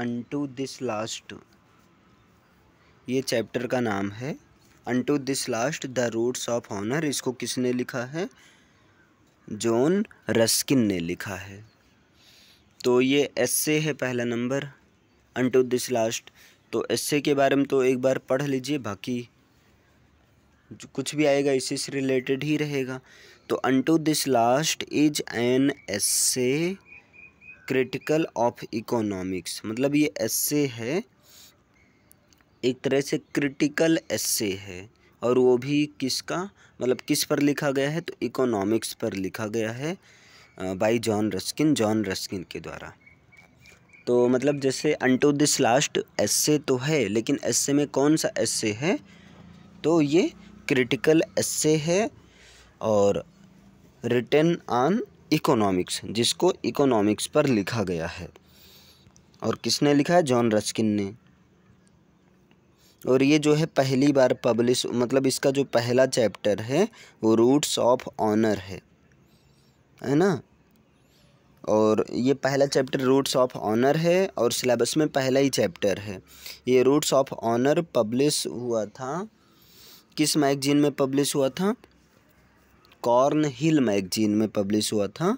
Unto this last ये chapter का नाम है unto this last the roots of honour इसको किसने लिखा है जॉन रस्किन ने लिखा है तो ये एसे है पहला नंबर अनटू दिस लास्ट तो एसे के बारे में तो एक बार पढ़ लीजिए बाकी जो कुछ भी आएगा इसी से रिलेटेड ही रहेगा तो unto this last is an essay critical of economics मतलब ये एसे है एक तरह से क्रिटिकल एसे है और वो भी किसका मतलब किस पर लिखा गया है तो इकोनॉमिक्स पर लिखा गया है by John Ruskin John Ruskin के द्वारा तो मतलब जैसे अंटो दिस लास्ट एसे तो है लेकिन एसे में कौन सा एसे है तो ये क्रिटिकल एसे है और रिटर्न ऑन इकोनॉमिक्स जिसको इकोनॉमिक्स पर लिखा गया है और किसने लिखा है जॉन रस्किन ने और ये जो है पहली बार पब्लिश मतलब इसका जो पहला चैप्टर है वो रूट्स ऑफ ऑनर है है ना और ये पहला चैप्टर रूट्स ऑफ ऑनर है और सिलेबस में पहला ही चैप्टर है ये रूट्स ऑफ ऑनर पब्लिश हुआ था किस मैगजीन में पब्लिश हुआ था कॉर्न हिल मैगजीन में पब्लिश हुआ था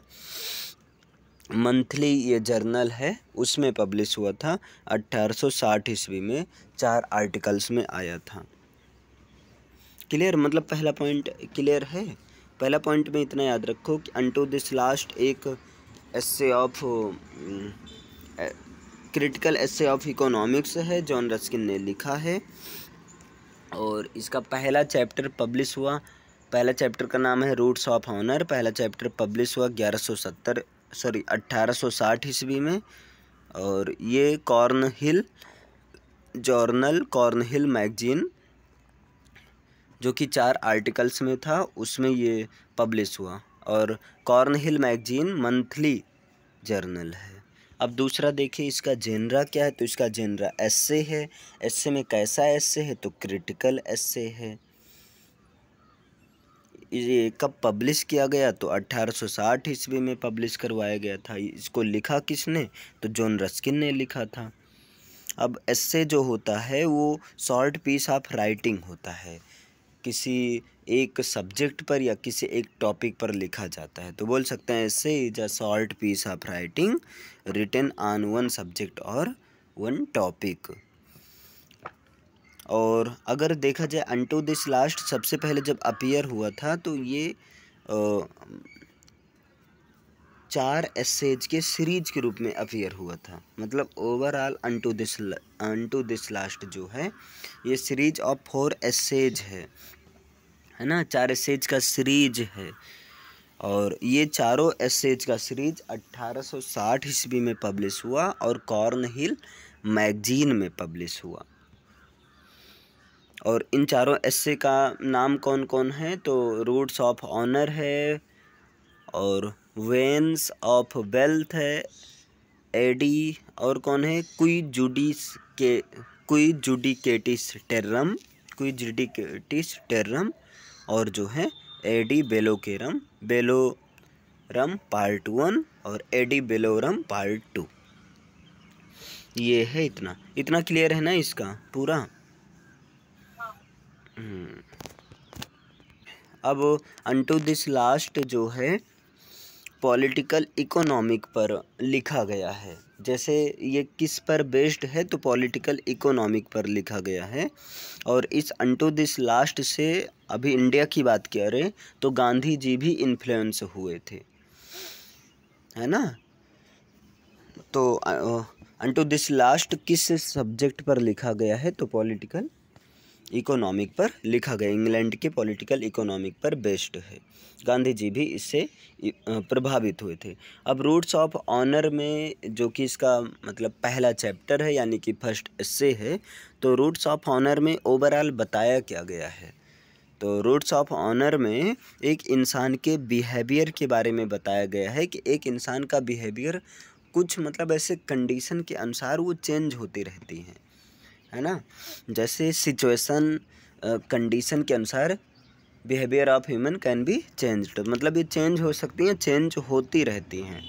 मंथली ये जर्नल है उसमें पब्लिश हुआ था 1860 ईस्वी में चार आर्टिकल्स में आया था क्लियर मतलब पहला पॉइंट क्लियर है पहला पॉइंट में इतना याद रखो कि अंटू दिस लास्ट एक essay of critical essay of economics है जॉन रस्किन ने लिखा है और इसका पहला चैप्टर पब्लिश हुआ पहला चैप्टर का नाम है रूट्स ऑफ ऑनर पहला चैप्टर पब्लिश हुआ 1170 सॉरी 1860 ईस्वी में और ये Cornhill journal Cornhill magazine जो कि चार आर्टिकल्स में था उसमें ये पब्लिश हुआ और Cornhill magazine monthly journal है अब दूसरा देखिए इसका जेनरा क्या है तो इसका जेनरा एस है एस में कैसा एस है तो क्रिटिकल एस है ये कब पब्लिश किया गया तो 1860 ईस्वी में पब्लिश करवाया गया था इसको लिखा किसने तो जॉन रस्किन ने लिखा था अब ऐसे जो होता है वो शॉर्ट पीस ऑफ राइटिंग होता है किसी एक सब्जेक्ट पर या किसी एक टॉपिक पर लिखा जाता है तो बोल सकते हैं essay is a short piece of writing return on one subject और वन टॉपिक और अगर देखा जाए अंटू दिस लास्ट सबसे पहले जब अपीयर हुआ था तो ये चार एसेज के सीरीज के रूप में अपीयर हुआ था मतलब overall unto this unto this last जो है ये सीरीज ऑफ फोर एसेज है है ना चार एसेज का सीरीज है और ये चारों एसेज का सीरीज 1860 ईस्वी में पब्लिश हुआ और कॉर्न हिल मैगजीन में पब्लिश हुआ और इन चारों एस्से का नाम कौन कौन है तो रूट्स ऑफ ऑनर है और वेंस ऑफ वेल्थ है एडी और कौन है कोई जुडिस के कोई जुडिकेटिस टेर्रम कोई जुडिकेटिस टेर्रम और जो है एडी बेलोकेरम बेलोरम पार्ट वन और एडी बेलोरम पार्ट टू ये है इतना इतना क्लियर है ना इसका पूरा हम्म। अब अनटू दिस लास्ट जो है पॉलिटिकल इकोनॉमिक पर लिखा गया है जैसे ये किस पर बेस्ड है तो पॉलिटिकल इकोनॉमिक पर लिखा गया है और इस अनटू दिस लास्ट से अभी इंडिया की बात रहे तो गांधी जी भी इन्फ्लुएंस हुए थे है ना तो अनटू दिस लास्ट किस सब्जेक्ट पर लिखा गया है तो पॉलिटिकल इकोनॉमिक पर लिखा गया इंग्लैंड के पॉलिटिकल इकोनॉमिक पर बेस्ड है गांधी जी भी इससे प्रभावित हुए थे अब रूट्स ऑफ ऑनर में जो कि इसका मतलब पहला चैप्टर है यानी कि फर्स्ट इससे है तो रूट्स ऑफ ऑनर में ओवरऑल बताया क्या गया है तो रूट्स ऑफ ऑनर में एक इंसान के बिहेवियर के बारे में बताया गया है कि एक इंसान का बिहेवियर कुछ मतलब ऐसे कंडीशन के अनुसार वो चेंज होती रहती हैं है ना जैसे सिचुएशन कंडीशन के अनुसार behaviour of human can be change मतलब ये चेंज हो सकती हैं चेंज होती रहती हैं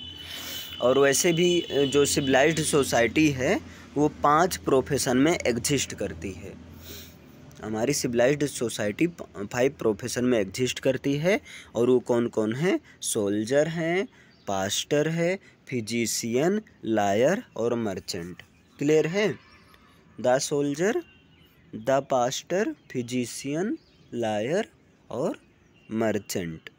और वैसे भी जो सिविलाइज्ड सोसाइटी है वो पांच प्रोफेशन में एग्जिस्ट करती है हमारी सिविलाइज्ड सोसाइटी फाइव प्रोफेशन में एग्जिस्ट करती है और वो कौन कौन है सोल्जर हैं पास्टर है फिजिशियन लायर और मर्चेंट क्लियर है the soldier the pastor physician lawyer और मर्चेंट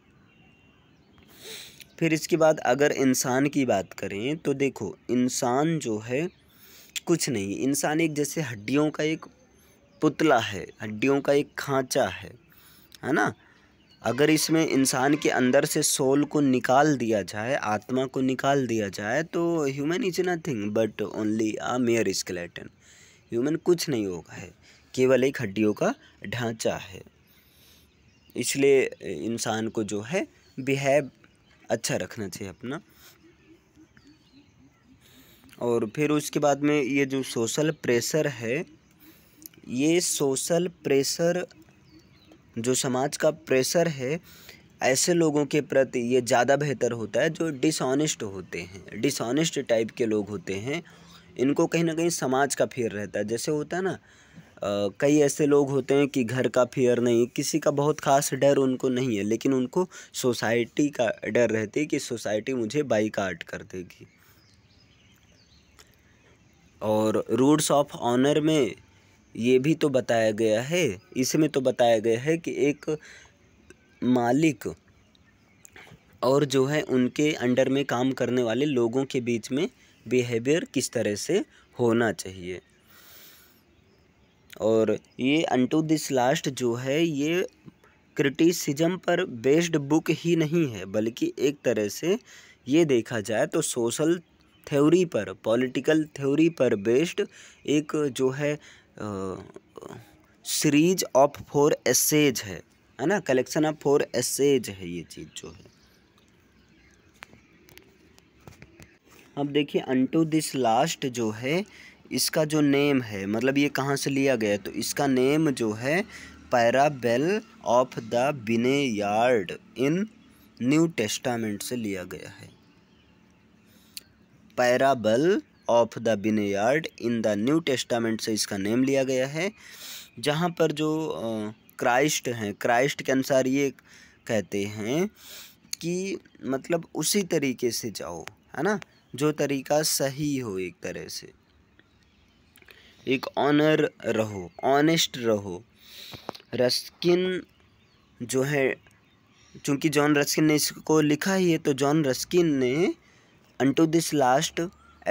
फिर इसके बाद अगर इंसान की बात करें तो देखो इंसान जो है कुछ नहीं इंसान एक जैसे हड्डियों का एक पुतला है हड्डियों का एक खांचा है है ना अगर इसमें इंसान के अंदर से सोल को निकाल दिया जाए आत्मा को निकाल दिया जाए तो human is nothing but only a mere skeleton human कुछ नहीं होगा है केवल एक हड्डियों का ढांचा है इसलिए इंसान को जो है बिहेव अच्छा रखना चाहिए अपना और फिर उसके बाद में ये जो सोशल प्रेशर है ये सोशल प्रेशर जो समाज का प्रेशर है ऐसे लोगों के प्रति ये ज़्यादा बेहतर होता है जो डिसऑनेस्ट होते हैं डिसऑनेस्ट टाइप के लोग होते हैं इनको कहीं ना कहीं समाज का फेयर रहता है जैसे होता है ना कई ऐसे लोग होते हैं कि घर का फेयर नहीं किसी का बहुत खास डर उनको नहीं है लेकिन उनको सोसाइटी का डर रहती है कि सोसाइटी मुझे बाइकाट कर देगी और रूल्स ऑफ ऑनर में ये भी तो बताया गया है इसमें तो बताया गया है कि एक मालिक और जो है उनके अंडर में काम करने वाले लोगों के बीच में बिहेवियर किस तरह से होना चाहिए और ये अनटू दिस लास्ट जो है ये क्रिटिसिज्म पर बेस्ड बुक ही नहीं है बल्कि एक तरह से ये देखा जाए तो सोशल थ्योरी पर पॉलिटिकल थ्योरी पर बेस्ड एक जो है सीरीज ऑफ फोर एसेज है है ना कलेक्शन ऑफ फोर एसेज है ये चीज़ जो है अब देखिए अनटू दिस लास्ट जो है इसका जो नेम है मतलब ये कहाँ से लिया गया तो इसका नेम जो है parable of the vineyard in New Testament से लिया गया है parable of the vineyard in the New Testament से इसका नेम लिया गया है जहाँ पर जो क्राइस्ट हैं क्राइस्ट के अनुसार ये कहते हैं कि मतलब उसी तरीके से जाओ है ना जो तरीका सही हो एक तरह से एक ऑनर रहो ऑनेस्ट रहो रस्किन जो है चूँकि जॉन रस्किन ने इसको लिखा ही है तो जॉन रस्किन ने अनटू दिस लास्ट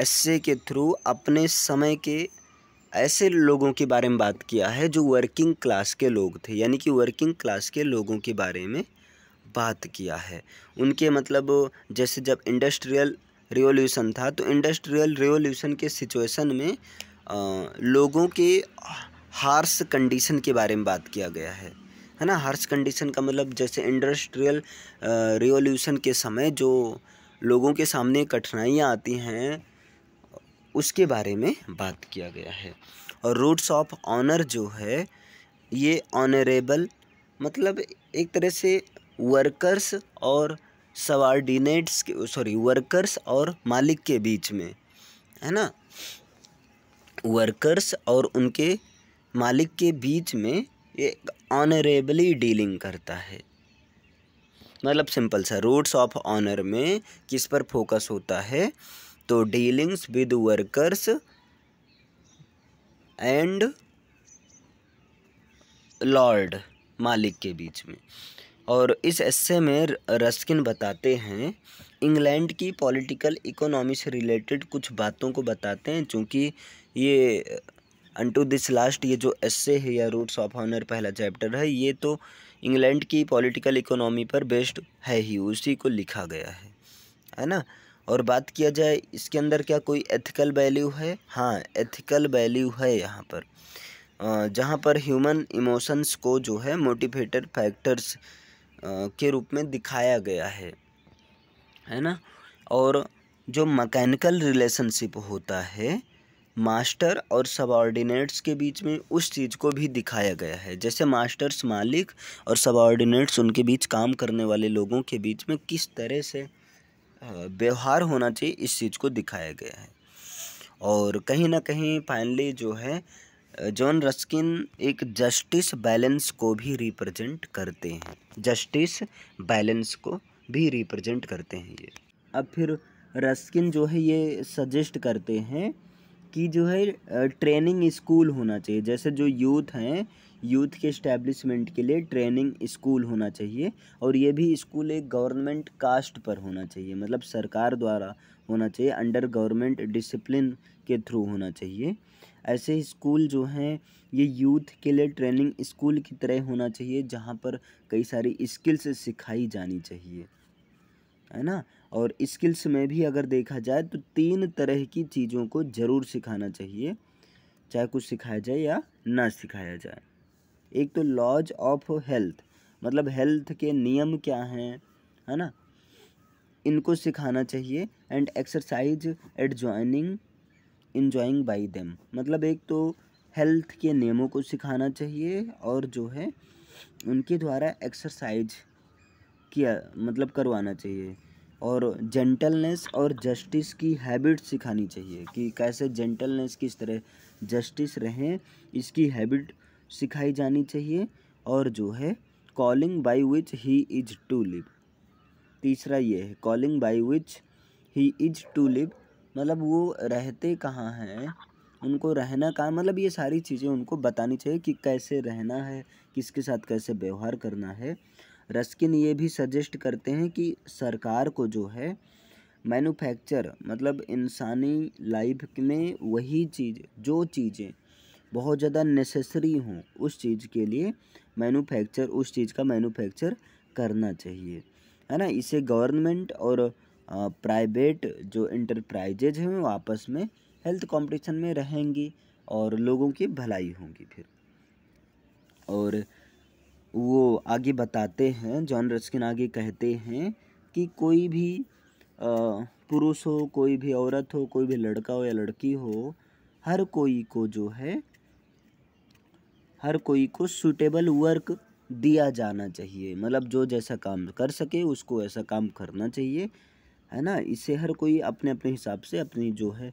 एस्से के थ्रू अपने समय के ऐसे लोगों के बारे में बात किया है जो वर्किंग क्लास के लोग थे यानी कि वर्किंग क्लास के लोगों के बारे में बात किया है उनके मतलब जैसे जब इंडस्ट्रियल रिवोल्यूशन था तो इंडस्ट्रियल रिवोल्यूशन के सिचुएशन में आ, लोगों के हार्स कंडीशन के बारे में बात किया गया है है ना हार्स कंडीशन का मतलब जैसे इंडस्ट्रियल रिवोल्यूशन के समय जो लोगों के सामने कठिनाइयाँ आती हैं उसके बारे में बात किया गया है और रूट्स ऑफ ऑनर जो है ये ऑनरेबल मतलब एक तरह से वर्कर्स और सवार्डिनेट्स के सॉरी वर्कर्स और मालिक के बीच में है ना वर्कर्स और उनके मालिक के बीच में ये ऑनरेबली डीलिंग करता है मतलब सिंपल सा रूट्स ऑफ ऑनर में किस पर फोकस होता है तो dealings with workers and lord मालिक के बीच में और इस एस्से में रस्किन बताते हैं इंग्लैंड की पॉलिटिकल इकोनॉमी से रिलेटेड कुछ बातों को बताते हैं चूँकि ये अंटू दिस लास्ट ये जो एस है या रूट्स ऑफ ऑनर पहला चैप्टर है ये तो इंग्लैंड की पॉलिटिकल इकोनॉमी पर बेस्ड है ही उसी को लिखा गया है है ना और बात किया जाए इसके अंदर क्या कोई एथिकल वैल्यू है हाँ एथिकल वैल्यू है यहाँ पर जहाँ पर ह्यूमन इमोशंस को जो है मोटिवेटर फैक्टर्स के रूप में दिखाया गया है है ना और जो मैकेनिकल रिलेशनशिप होता है मास्टर और सबॉर्डिनेट्स के बीच में उस चीज़ को भी दिखाया गया है जैसे मास्टर्स मालिक और सबॉर्डिनेट्स उनके बीच काम करने वाले लोगों के बीच में किस तरह से व्यवहार होना चाहिए इस चीज़ को दिखाया गया है और कहीं ना कहीं फाइनली जो है जॉन रस्किन एक जस्टिस बैलेंस को भी रिप्रेजेंट करते हैं जस्टिस बैलेंस को भी रिप्रेजेंट करते हैं ये अब फिर रस्किन जो है ये सजेस्ट करते हैं कि जो है ट्रेनिंग स्कूल होना चाहिए जैसे जो यूथ हैं यूथ के इस्टेब्लिशमेंट के लिए ट्रेनिंग स्कूल होना चाहिए और ये भी स्कूल एक गवर्नमेंट कास्ट पर होना चाहिए मतलब सरकार द्वारा होना चाहिए अंडर गवर्नमेंट डिसिप्लिन के थ्रू होना चाहिए ऐसे स्कूल जो हैं ये यूथ के लिए ट्रेनिंग स्कूल की तरह होना चाहिए जहाँ पर कई सारी स्किल्स सिखाई जानी चाहिए है ना और स्किल्स में भी अगर देखा जाए तो तीन तरह की चीज़ों को ज़रूर सिखाना चाहिए चाहे कुछ सिखाया जाए या ना सिखाया जाए एक तो लॉज ऑफ हेल्थ मतलब हेल्थ के नियम क्या हैं है ना इनको सिखाना चाहिए and exercise at joining enjoying by them मतलब एक तो हेल्थ के नियमों को सिखाना चाहिए और जो है उनके द्वारा एक्सरसाइज किया मतलब करवाना चाहिए और जेंटलनेस और जस्टिस की हैबिट सिखानी चाहिए कि कैसे जेंटलनेस किस तरह जस्टिस रहें इसकी हैबिट सिखाई जानी चाहिए और जो है calling by which he is to live तीसरा ये है calling by which he is to live मतलब वो रहते कहाँ हैं उनको रहना कहाँ मतलब ये सारी चीज़ें उनको बतानी चाहिए कि कैसे रहना है किसके साथ कैसे व्यवहार करना है रस्किन ये भी सजेस्ट करते हैं कि सरकार को जो है मैन्युफैक्चर मतलब इंसानी लाइफ में वही चीज़ जो चीज़ें बहुत ज़्यादा नेसेसरी हों उस चीज़ के लिए मैन्युफैक्चर उस चीज़ का मैन्युफैक्चर करना चाहिए है ना इसे गवर्नमेंट और प्राइवेट जो इंटरप्राइजेज हैं वो आपस में हेल्थ कंपटीशन में रहेंगी और लोगों की भलाई होगी फिर और वो आगे बताते हैं जॉन रस्किन आगे कहते हैं कि कोई भी पुरुष हो कोई भी औरत हो कोई भी लड़का हो या लड़की हो हर कोई को जो है हर कोई को सूटेबल वर्क दिया जाना चाहिए मतलब जो जैसा काम कर सके उसको ऐसा काम करना चाहिए है ना इसे हर कोई अपने अपने हिसाब से अपनी जो है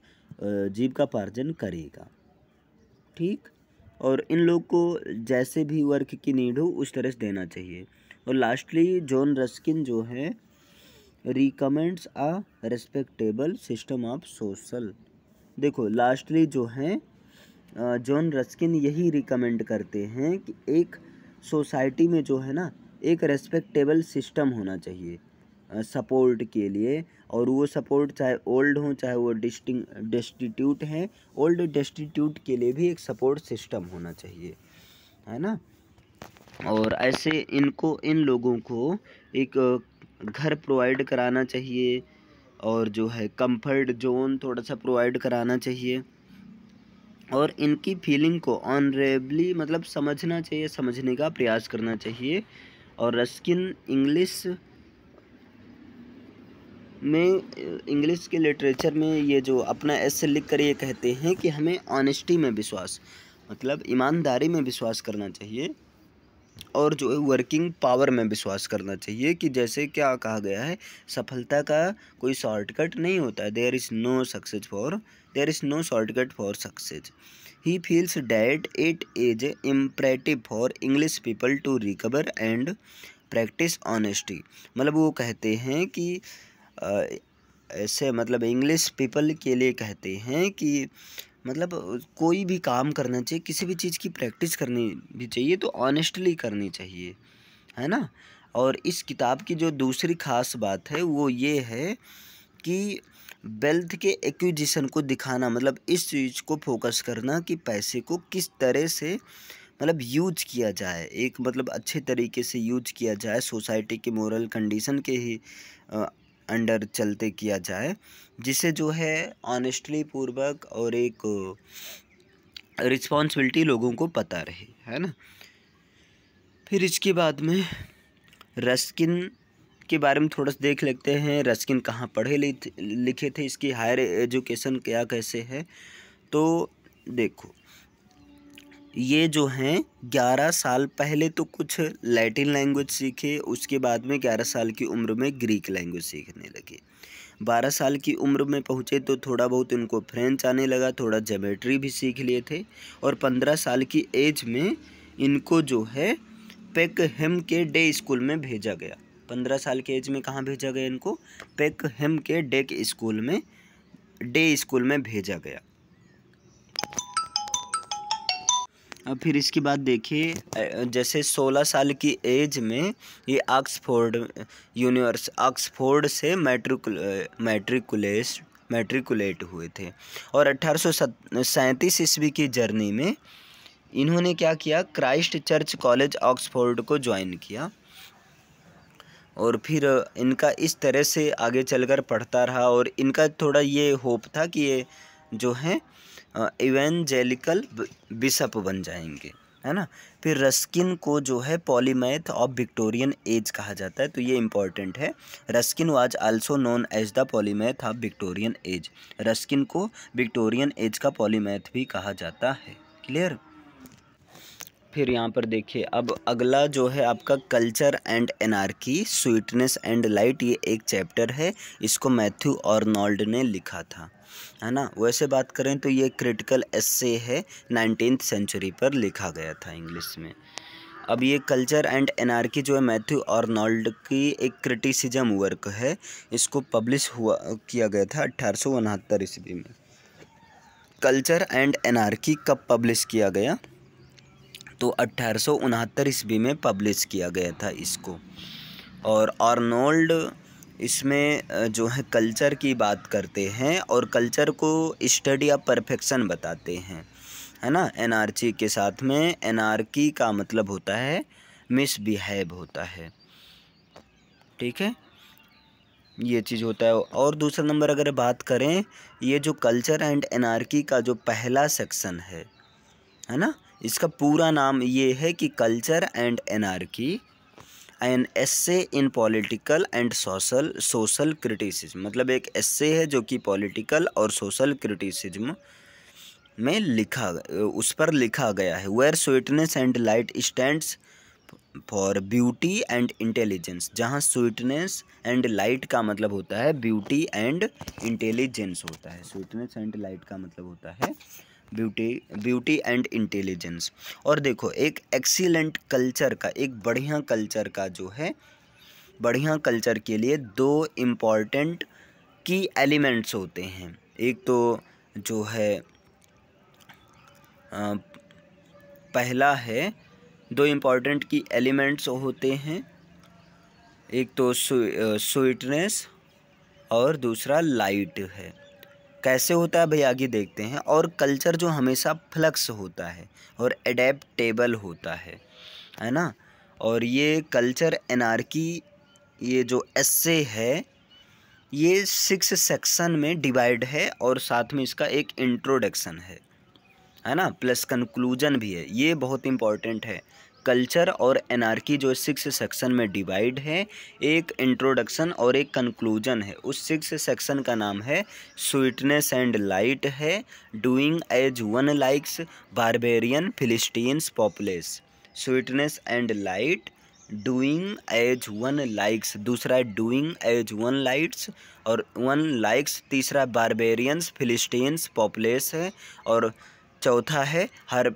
जीव का पार्जन करेगा ठीक और इन लोग को जैसे भी वर्क की नीड हो उस तरह से देना चाहिए और लास्टली जॉन रस्किन जो है recommends a respectable system of social देखो लास्टली जो है जॉन रस्किन यही रिकमेंड करते हैं कि एक सोसाइटी में जो है ना एक रेस्पेक्टेबल सिस्टम होना चाहिए सपोर्ट के लिए और वो सपोर्ट चाहे ओल्ड हों चाहे वो डिस्टिंग डिस्टिट्यूट हैं ओल्ड डिस्टिट्यूट के लिए भी एक सपोर्ट सिस्टम होना चाहिए है ना और ऐसे इनको इन लोगों को एक घर प्रोवाइड कराना चाहिए और जो है कंफर्ट जोन थोड़ा सा प्रोवाइड कराना चाहिए और इनकी फीलिंग को ऑनरेबली मतलब समझना चाहिए समझने का प्रयास करना चाहिए और रस्किन इंग्लिश में इंग्लिश के लिटरेचर में ये जो अपना ऐसे लिख कर ये कहते हैं कि हमें ऑनेस्टी में विश्वास मतलब ईमानदारी में विश्वास करना चाहिए और जो है वर्किंग पावर में विश्वास करना चाहिए कि जैसे क्या कहा गया है सफलता का कोई शॉर्टकट नहीं होता है there is no success for there is no shortcut for success he feels that it is imperative for English people to recover and practise honesty मतलब वो कहते हैं कि ऐसे मतलब इंग्लिश पीपल के लिए कहते हैं कि मतलब कोई भी काम करना चाहिए किसी भी चीज़ की प्रैक्टिस करनी भी चाहिए तो ऑनेस्टली करनी चाहिए है ना और इस किताब की जो दूसरी खास बात है वो ये है कि वेल्थ के एक्विजिशन को दिखाना मतलब इस चीज़ को फोकस करना कि पैसे को किस तरह से मतलब यूज किया जाए एक मतलब अच्छे तरीके से यूज किया जाए सोसाइटी के मॉरल कंडीशन के ही अंडर चलते किया जाए जिसे जो है ऑनेस्टली पूर्वक और एक रिस्पॉन्सिबिलिटी लोगों को पता रहे है ना फिर इसके बाद में रस्किन के बारे में थोड़ा सा देख लेते हैं रस्किन कहाँ पढ़े लिखे थे इसकी हायर एजुकेशन क्या कैसे है तो देखो ये जो हैं ग्यारह साल पहले तो कुछ लैटिन लैंग्वेज सीखे उसके बाद में ग्यारह साल की उम्र में ग्रीक लैंग्वेज सीखने लगे बारह साल की उम्र में पहुँचे तो थोड़ा बहुत उनको फ्रेंच आने लगा थोड़ा जोमेट्री भी सीख लिए थे और पंद्रह साल की एज में इनको जो है पेक हेम के डे स्कूल में भेजा गया पंद्रह साल के एज में कहाँ भेजा गया इनको पेक हेम के डेक स्कूल में डे स्कूल में भेजा गया अब फिर इसके बाद देखिए जैसे 16 साल की एज में ये ऑक्सफोर्ड यूनिवर्स ऑक्सफोर्ड से मैट्रिकुल मैट्रिकुलेस मैट्रिकुलेट हुए थे और अठारह ईस्वी की जर्नी में इन्होंने क्या किया क्राइस्ट चर्च कॉलेज ऑक्सफोर्ड को ज्वाइन किया और फिर इनका इस तरह से आगे चलकर पढ़ता रहा और इनका थोड़ा ये होप था कि ये जो है इवेंजेलिकल बिशप बन जाएंगे है ना फिर रस्किन को जो है पॉलीमैथ ऑफ विक्टोरियन एज कहा जाता है तो ये इंपॉर्टेंट है Ruskin was also known as the polymath of Victorian age Ruskin को विक्टोरियन एज का पॉलीमैथ भी कहा जाता है क्लियर फिर यहाँ पर देखिए अब अगला जो है आपका culture and anarchy sweetness and light ये एक चैप्टर है इसको मैथ्यू और ने लिखा था है ना वैसे बात करें तो ये क्रिटिकल एस्से है नाइनटीन सेंचुरी पर लिखा गया था इंग्लिश में अब ये कल्चर एंड एनार्की जो है मैथ्यू आर्नोल्ड की एक क्रिटिसिज्म वर्क है इसको पब्लिश हुआ किया गया था अट्ठारह सौ उनहत्तर ईस्वी में कल्चर एंड एनार्की कब पब्लिश किया गया तो अट्ठारह सौ उनहत्तर ईस्वी में पब्लिश किया गया था इसको और आर्नोल्ड इसमें जो है कल्चर की बात करते हैं और कल्चर को स्टडी या परफेक्शन बताते हैं है ना एनआरची के साथ में एनआरकी का मतलब होता है मिसबिहेव होता है ठीक है ये चीज़ होता है और दूसरा नंबर अगर बात करें ये जो कल्चर एंड एनआरकी का जो पहला सेक्शन है है ना इसका पूरा नाम ये है कि culture and anarchy an essay in political and social social criticism मतलब एक एस्से है जो कि पॉलिटिकल और सोशल क्रिटिसिज्म में लिखा उस पर लिखा गया है where sweetness and light stands for beauty and intelligence जहाँ स्वीटनेस एंड लाइट का मतलब होता है ब्यूटी एंड इंटेलिजेंस होता है स्वीटनेस एंड लाइट का मतलब होता है ब्यूटी ब्यूटी एंड इंटेलिजेंस और देखो एक एक्सीलेंट कल्चर का एक बढ़िया कल्चर का जो है बढ़िया कल्चर के लिए दो इम्पॉर्टेंट की एलिमेंट्स होते हैं एक तो जो है आ, पहला है दो इम्पॉर्टेंट की एलिमेंट्स होते हैं एक तो स्वीटनेस और दूसरा लाइट है कैसे होता है भाई आगे देखते हैं और कल्चर जो हमेशा फ्लक्स होता है और एडेप्टेबल होता है है ना और ये कल्चर एनार्की ये जो एस्से है ये सिक्स सेक्शन में डिवाइड है और साथ में इसका एक इंट्रोडक्शन है है ना प्लस कंक्लूजन भी है ये बहुत इम्पॉर्टेंट है कल्चर और एनार्की जो सिक्स सेक्शन में डिवाइड है एक इंट्रोडक्शन और एक कंक्लूजन है उस सिक्स सेक्शन का नाम है स्वीटनेस एंड लाइट है doing as one likes barbarian philistines populace sweetness and light doing as one likes दूसरा है डूइंग एज वन लाइट्स और वन लाइक्स तीसरा बारबेरियंस फिलिस्टीन्स पॉपुलेस है और चौथा है हर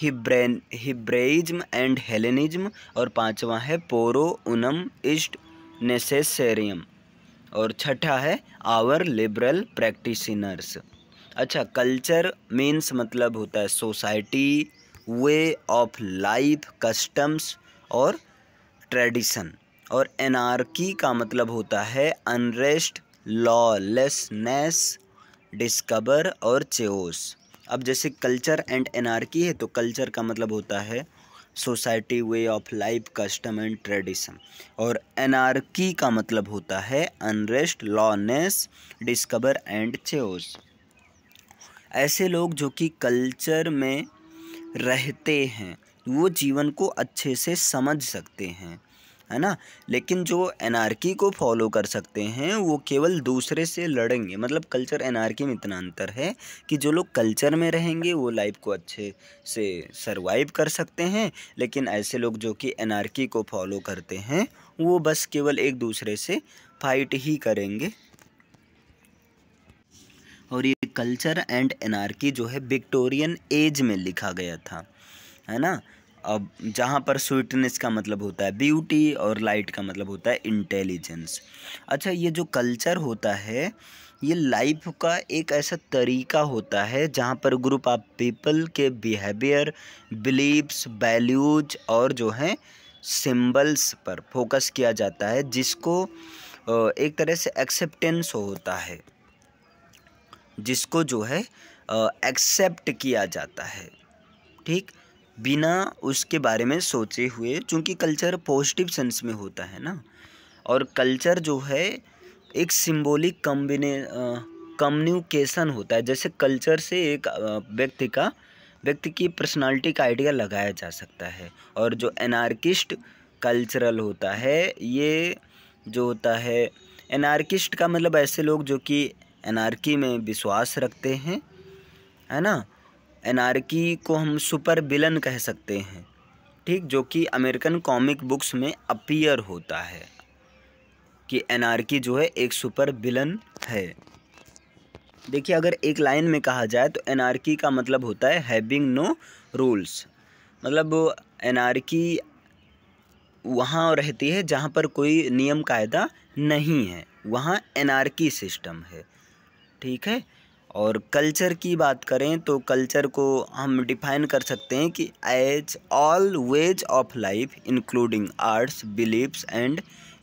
हिब्रेन हिब्रेइज्म एंड हेलेनिज्म और पांचवा है पोरो उनम इस्ट नेसेसरियम और छठा है आवर लिबरल प्रैक्टिशनर्स अच्छा कल्चर मीन्स मतलब होता है society way of life customs और ट्रेडिशन और एनार्की का मतलब होता है अनरेस्ट लॉलेसनेस डिस्कवर और चेओस अब जैसे कल्चर एंड एनार्की है तो कल्चर का मतलब होता है society way of life custom and tradition और एनार्की का मतलब होता है unrest lawlessness discover and chaos ऐसे लोग जो कि कल्चर में रहते हैं वो जीवन को अच्छे से समझ सकते हैं है ना लेकिन जो एनआरकी को फॉलो कर सकते हैं वो केवल दूसरे से लड़ेंगे मतलब कल्चर एनआरकी में इतना अंतर है कि जो लोग कल्चर में रहेंगे वो लाइफ को अच्छे से सरवाइव कर सकते हैं लेकिन ऐसे लोग जो कि एनआरकी को फॉलो करते हैं वो बस केवल एक दूसरे से फाइट ही करेंगे और ये कल्चर एंड एनआरकी जो है विक्टोरियन एज में लिखा गया था है ना अब जहाँ पर स्वीटनेस का मतलब होता है ब्यूटी और लाइट का मतलब होता है इंटेलिजेंस अच्छा ये जो कल्चर होता है ये लाइफ का एक ऐसा तरीका होता है जहाँ पर ग्रुप ऑफ पीपल के बिहेवियर बिलीव्स वैल्यूज और जो हैं सिंबल्स पर फोकस किया जाता है जिसको एक तरह से एक्सेप्टेंस होता है जिसको जो है एक्सेप्ट किया जाता है ठीक बिना उसके बारे में सोचे हुए क्योंकि कल्चर पॉजिटिव सेंस में होता है ना और कल्चर जो है एक सिंबॉलिक कम्बिने कम्युनिकेशन होता है जैसे कल्चर से एक व्यक्ति का व्यक्ति की पर्सनालिटी का आइडिया लगाया जा सकता है और जो एनार्किस्ट कल्चरल होता है ये जो होता है एनार्किस्ट का मतलब ऐसे लोग जो कि एनार्की में विश्वास रखते हैं है ना एनार्की को हम सुपर बिलन कह सकते हैं ठीक जो कि अमेरिकन कॉमिक बुक्स में अपीयर होता है कि एनार्की जो है एक सुपर बिलन है देखिए अगर एक लाइन में कहा जाए तो एनार्की का मतलब होता है हैविंग नो रूल्स मतलब एनार्की वहाँ रहती है जहाँ पर कोई नियम कायदा नहीं है वहाँ एनार्की सिस्टम है ठीक है और कल्चर की बात करें तो कल्चर को हम डिफाइन कर सकते हैं कि as all ways of life including arts beliefs and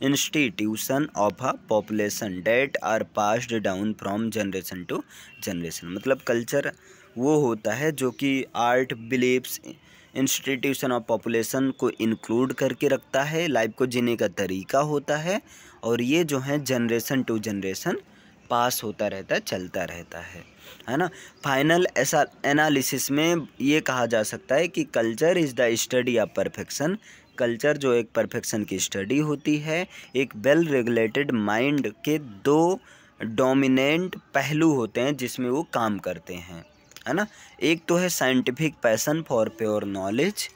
institution of a population that are passed down from generation to generation मतलब कल्चर वो होता है जो कि art beliefs institution of population को इंक्लूड करके रखता है लाइफ को जीने का तरीका होता है और ये जो है जनरेशन टू जनरेशन पास होता रहता है चलता रहता है है ना फाइनल ऐसा एनालिसिस में ये कहा जा सकता है कि culture is the study of perfection culture जो एक परफेक्शन की स्टडी होती है एक वेल रेगुलेटेड माइंड के दो डोमिनेंट पहलू होते हैं जिसमें वो काम करते हैं है ना एक तो है scientific passion for pure knowledge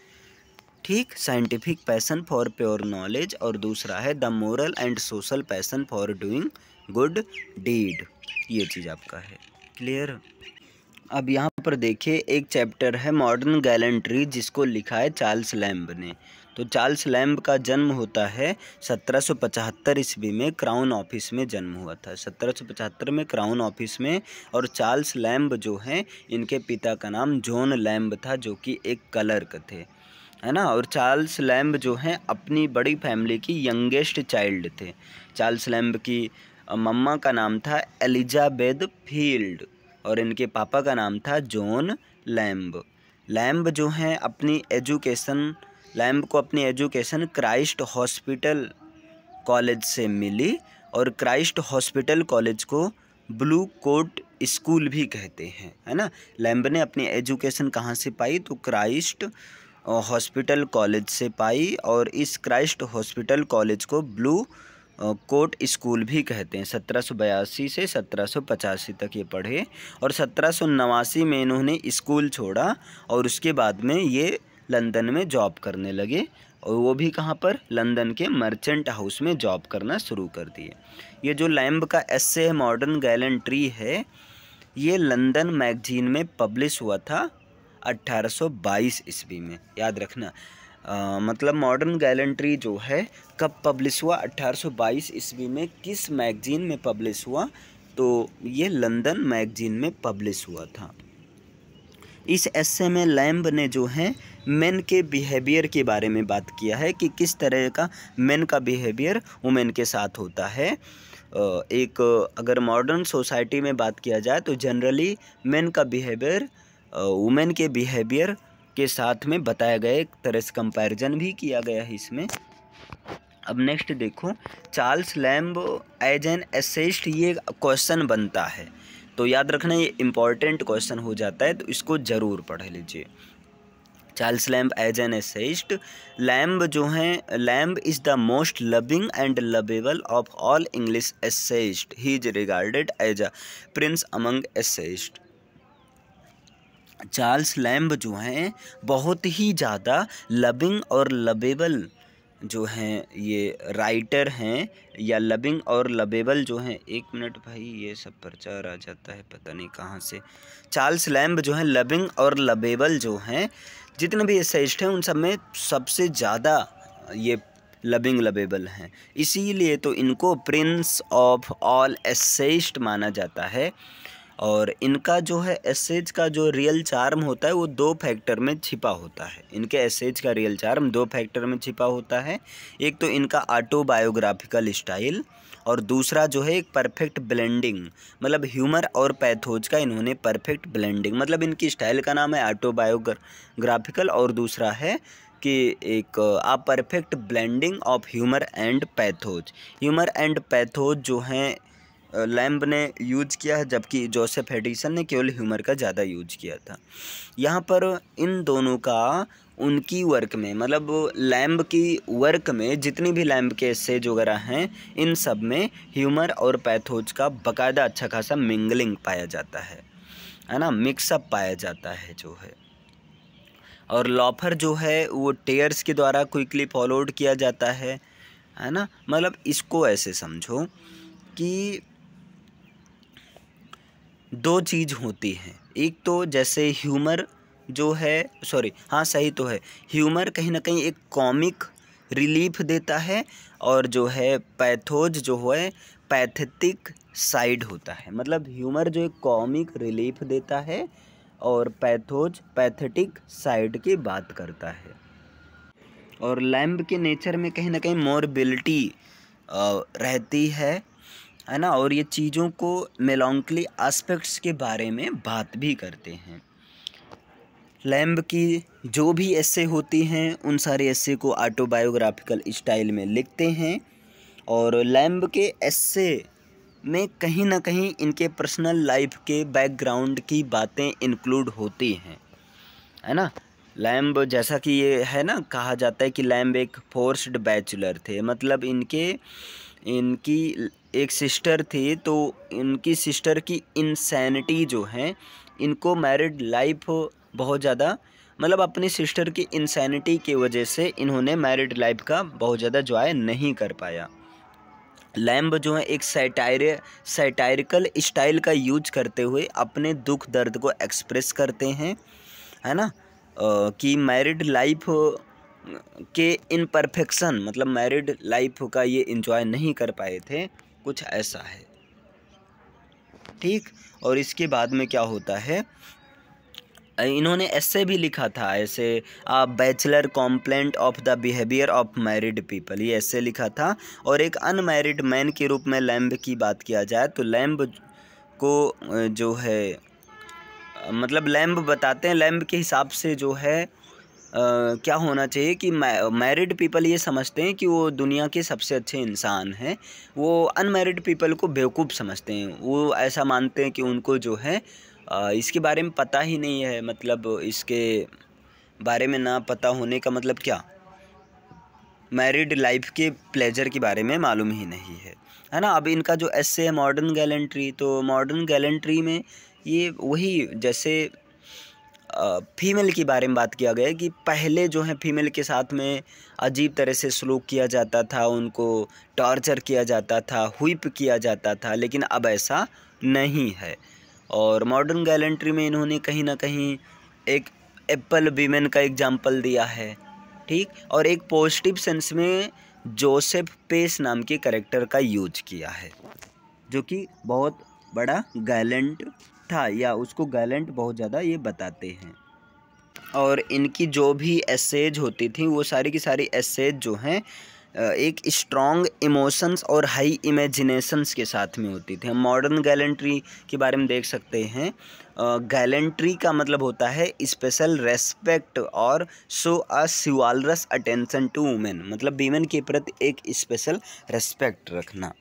ठीक scientific passion for pure knowledge और दूसरा है the moral and social passion for doing good deed ये चीज़ आपका है क्लियर अब यहाँ पर देखिए एक चैप्टर है मॉडर्न गैलेंट्री जिसको लिखा है चार्ल्स लैम्ब ने तो चार्ल्स लैम्ब का जन्म होता है 1775 ईस्वी में क्राउन ऑफिस में जन्म हुआ था 1775 में क्राउन ऑफिस में और चार्ल्स लैम्ब जो हैं इनके पिता का नाम जॉन लैम्ब था जो कि एक कलर्क थे है ना और चार्ल्स लैम्ब जो हैं अपनी बड़ी फैमिली की यंगेस्ट चाइल्ड थे चार्ल्स लैम्ब की मम्मा का नाम था एलिजाबेथ फील्ड और इनके पापा का नाम था जॉन लैम्ब लैम्ब जो हैं अपनी एजुकेशन लैम्ब को अपनी एजुकेशन क्राइस्ट हॉस्पिटल कॉलेज से मिली और क्राइस्ट हॉस्पिटल कॉलेज को ब्लू कोट स्कूल भी कहते हैं है ना लैम्ब ने अपनी एजुकेशन कहाँ से पाई तो क्राइस्ट हॉस्पिटल कॉलेज से पाई और इस क्राइस्ट हॉस्पिटल कॉलेज को ब्लू कोट स्कूल भी कहते हैं सत्रह से सत्रह तक ये पढ़े और सत्रह में इन्होंने स्कूल छोड़ा और उसके बाद में ये लंदन में जॉब करने लगे और वो भी कहाँ पर लंदन के मर्चेंट हाउस में जॉब करना शुरू कर दिए ये जो लैम्ब का एस है मॉडर्न गैलेंट्री है ये लंदन मैगजीन में पब्लिश हुआ था 1822 ईस्वी में याद रखना आ, मतलब मॉडर्न गैलेंट्री जो है कब पब्लिश हुआ 1822 ईस्वी में किस मैगज़ीन में पब्लिश हुआ तो ये लंदन मैगज़ीन में पब्लिश हुआ था इस एस्से में लैम्ब ने जो है मेन के बिहेवियर के बारे में बात किया है कि किस तरह का मेन का बिहेवियर वुमेन के साथ होता है एक अगर मॉडर्न सोसाइटी में बात किया जाए तो जनरली मेन का बिहेवियर वुमेन के बिहेवियर के साथ में बताया गया एक तरह से कंपैरिजन भी किया गया है इसमें अब नेक्स्ट देखो Charles Lamb as an essayist ये क्वेश्चन बनता है तो याद रखना ये इम्पॉर्टेंट क्वेश्चन हो जाता है तो इसको ज़रूर पढ़ लीजिए Charles Lamb as an essayist Lamb जो हैं Lamb is the most loving and lovable of all English essayist he is regarded as a prince among essayist Charles Lamb जो हैं बहुत ही ज़्यादा लविंग और लबेबल जो हैं ये राइटर हैं या लविंग और लबेबल जो हैं एक मिनट भाई ये सब प्रचार आ जाता है पता नहीं कहाँ से चार्ल्स लैम्ब जो हैं लविंग और लबेबल जो हैं जितने भी एसेस्ट हैं उन सब में सबसे ज़्यादा ये लविंग लबेबल हैं इसीलिए तो इनको प्रिंस ऑफ ऑल एसेस्ट माना जाता है और इनका जो है एसेज का जो रियल चार्म होता है वो दो फैक्टर में छिपा होता है इनके एसेज का रियल चार्म दो फैक्टर में छिपा होता है एक तो इनका ऑटोबायोग्राफिकल स्टाइल और दूसरा जो है एक परफेक्ट ब्लेंडिंग मतलब ह्यूमर और पैथोज का इन्होंने परफेक्ट ब्लेंडिंग मतलब इनकी स्टाइल का नाम है ऑटोबायोग्राफिकल और दूसरा है कि एक a perfect blending of humour and pathos humour and pathos जो हैं लैम्ब ने यूज किया है जबकि जोसेफ हेडिसन ने केवल ह्यूमर का ज़्यादा यूज किया था यहाँ पर इन दोनों का उनकी वर्क में मतलब लैम्ब की वर्क में जितनी भी लैम्ब के सेज वगैरह हैं इन सब में ह्यूमर और पैथोज का बकायदा अच्छा खासा मिंगलिंग पाया जाता है है ना मिक्सअप पाया जाता है जो है और लॉफर जो है वो टेयर्स के द्वारा क्विकली फॉलोड किया जाता है है ना मतलब इसको ऐसे समझो कि दो चीज़ होती है एक तो जैसे ह्यूमर जो है सॉरी हाँ सही तो है ह्यूमर कहीं ना कहीं एक कॉमिक रिलीफ देता है और जो है पैथोज जो है पैथेटिक साइड होता है मतलब ह्यूमर जो एक कॉमिक रिलीफ देता है और पैथोज पैथेटिक साइड की बात करता है और लैम्ब के नेचर में कहीं ना कहीं मोरबिलिटी रहती है है ना और ये चीज़ों को मेलोंकली आस्पेक्ट्स के बारे में बात भी करते हैं लैम्ब की जो भी ऐसे होती हैं उन सारे ऐसे को ऑटोबायोग्राफिकल स्टाइल में लिखते हैं और लैम्ब के ऐसे में कहीं ना कहीं इनके पर्सनल लाइफ के बैकग्राउंड की बातें इंक्लूड होती हैं है ना लैम्ब जैसा कि ये है ना कहा जाता है कि लैम्ब एक फोर्स्ड बैचलर थे मतलब इनके इनकी एक सिस्टर थी तो इनकी सिस्टर की इंसैनिटी जो है इनको मैरिड लाइफ बहुत ज़्यादा मतलब अपनी सिस्टर की इंसैनिटी की वजह से इन्होंने मैरिड लाइफ का बहुत ज़्यादा जॉय नहीं कर पाया लैम्ब जो है एक सैटायर सैटायरिकल स्टाइल का यूज करते हुए अपने दुख दर्द को एक्सप्रेस करते हैं है ना आ, कि मैरिड लाइफ के इन परफेक्शन मतलब मैरिड लाइफ का ये इन्जॉय नहीं कर पाए थे कुछ ऐसा है ठीक और इसके बाद में क्या होता है इन्होंने ऐसे भी लिखा था ऐसे a bachelor complaint of the behaviour of married people ये ऐसे लिखा था और एक अनमैरिड मैन के रूप में लैम्ब की बात किया जाए तो लैम्ब को जो है मतलब लैम्ब बताते हैं लैम्ब के हिसाब से जो है क्या होना चाहिए कि मैरिड पीपल ये समझते हैं कि वो दुनिया के सबसे अच्छे इंसान हैं वो अनमेरिड पीपल को बेवकूफ़ समझते हैं वो ऐसा मानते हैं कि उनको जो है आ, इसके बारे में पता ही नहीं है मतलब इसके बारे में ना पता होने का मतलब क्या मैरिड लाइफ के प्लेजर के बारे में मालूम ही नहीं है है ना अब इनका जो एस है मॉडर्न गैलेंट्री तो मॉडर्न गैलेंट्री में ये वही जैसे फ़ीमेल के बारे में बात किया गया कि पहले जो है फ़ीमेल के साथ में अजीब तरह से सलूक किया जाता था उनको टॉर्चर किया जाता था हुइप किया जाता था लेकिन अब ऐसा नहीं है और मॉडर्न गैलेंट्री में इन्होंने कहीं ना कहीं एक एप्पल वीमेन का एग्जाम्पल दिया है ठीक और एक पॉजिटिव सेंस में जोसेफ पेस नाम के करेक्टर का यूज किया है जो कि बहुत बड़ा गैलेंट था या उसको गैलेंट बहुत ज़्यादा ये बताते हैं और इनकी जो भी एसेज होती थी वो सारी की सारी एसेज जो हैं एक स्ट्रॉन्ग इमोशंस और हाई इमेजिनेशंस के साथ में होती थी हम मॉडर्न गैलेंट्री के बारे में देख सकते हैं गैलेंट्री का मतलब होता है स्पेशल रेस्पेक्ट और so a chivalrous attention to women मतलब वीमेन के प्रति एक स्पेशल रेस्पेक्ट रखना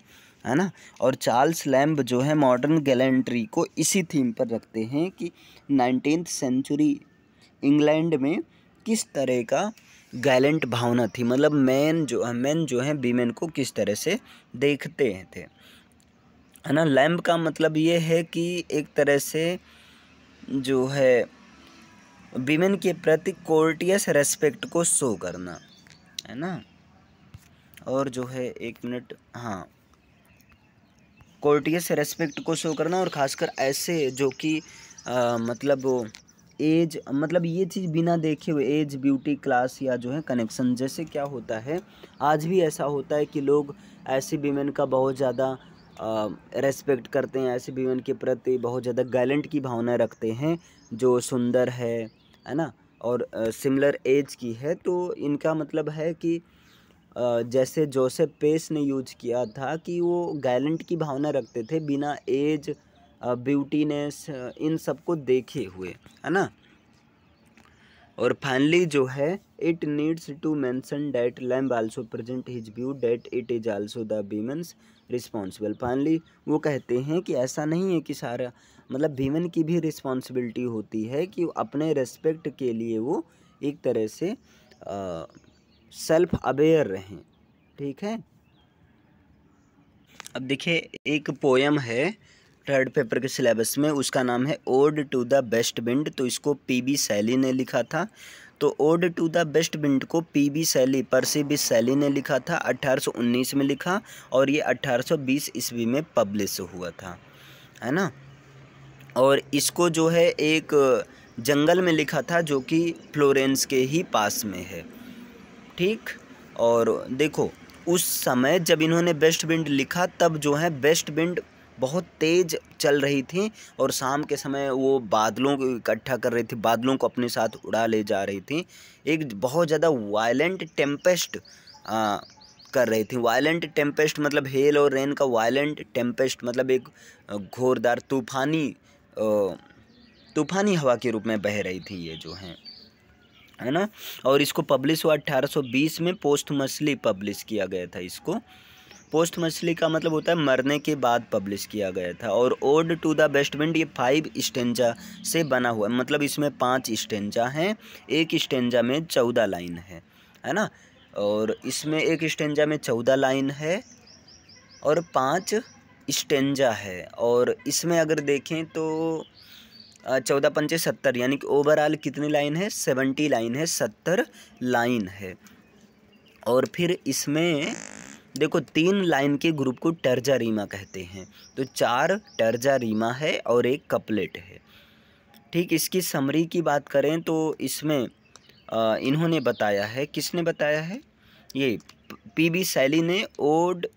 है ना और चार्ल्स लैम्ब जो है मॉडर्न गैलेंट्री को इसी थीम पर रखते हैं कि नाइनटीन सेंचुरी इंग्लैंड में किस तरह का गैलेंट भावना थी मतलब मैन जो है मैन जो है वीमेन को किस तरह से देखते हैं थे है ना लैम्ब का मतलब ये है कि एक तरह से जो है वीमेन के प्रति कोर्टियस रेस्पेक्ट को शो करना है ना और जो है एक मिनट हाँ कोर्टियस रेस्पेक्ट को शो करना और ख़ासकर ऐसे जो कि मतलब एज मतलब ये चीज़ बिना देखे हुए एज ब्यूटी क्लास या जो है कनेक्शन जैसे क्या होता है आज भी ऐसा होता है कि लोग ऐसी वीमेन का बहुत ज़्यादा रेस्पेक्ट करते हैं ऐसे वीमेन के प्रति बहुत ज़्यादा गैलेंट की भावना रखते हैं जो सुंदर है है ना और सिमिलर एज की है तो इनका मतलब है कि जैसे जोसेफ पेस ने यूज किया था कि वो गैलेंट की भावना रखते थे बिना एज ब्यूटीनेस इन सब को देखे हुए है ना और फाइनली जो है it needs to mention that Lamb also present his view that it is also the women's responsible finally वो कहते हैं कि ऐसा नहीं है कि सारा मतलब भीमन की भी रिस्पॉन्सिबिलिटी होती है कि अपने रेस्पेक्ट के लिए वो एक तरह से आ, सेल्फ अवेयर रहें ठीक है अब देखिए एक पोएम है थर्ड पेपर के सिलेबस में उसका नाम है Ode to the West Wind तो इसको पी बी सैली ने लिखा था तो Ode to the West Wind को P B Shelley Percy B Shelley ने लिखा था 1819 में लिखा और ये 1820 ईस्वी में पब्लिश हुआ था है ना और इसको जो है एक जंगल में लिखा था जो कि फ्लोरेंस के ही पास में है ठीक और देखो उस समय जब इन्होंने बेस्ट विंड लिखा तब जो है बेस्ट विंड बहुत तेज़ चल रही थी और शाम के समय वो बादलों को इकट्ठा कर रही थी बादलों को अपने साथ उड़ा ले जा रही थी एक बहुत ज़्यादा वायलेंट टेम्पेस्ट कर रही थी वायलेंट टेम्पेस्ट मतलब हेल और रेन का वायलेंट टेम्पेस्ट मतलब एक घोरदार तूफानी तूफानी हवा के रूप में बह रही थी ये जो हैं है ना और इसको पब्लिश हुआ 1820 में पोस्ट मछली पब्लिश किया गया था इसको पोस्ट मछली का मतलब होता है मरने के बाद पब्लिश किया गया था और ओड टू द बेस्टमेंट ये फाइव स्टेंजा से बना हुआ है मतलब इसमें पांच स्टेंजा हैं एक स्टेंजा में चौदह लाइन है है ना और इसमें एक स्टेंजा में चौदह लाइन है और पाँच स्टेंजा है और इसमें अगर देखें तो चौदह पंचे सत्तर यानी कि ओवरऑल कितनी लाइन है सेवेंटी लाइन है सत्तर लाइन है और फिर इसमें देखो तीन लाइन के ग्रुप को टर्जा रीमा कहते हैं तो चार टर्जा रीमा है और एक कपलेट है ठीक इसकी समरी की बात करें तो इसमें आ, इन्होंने बताया है किसने बताया है ये पी बी सैली ने ओड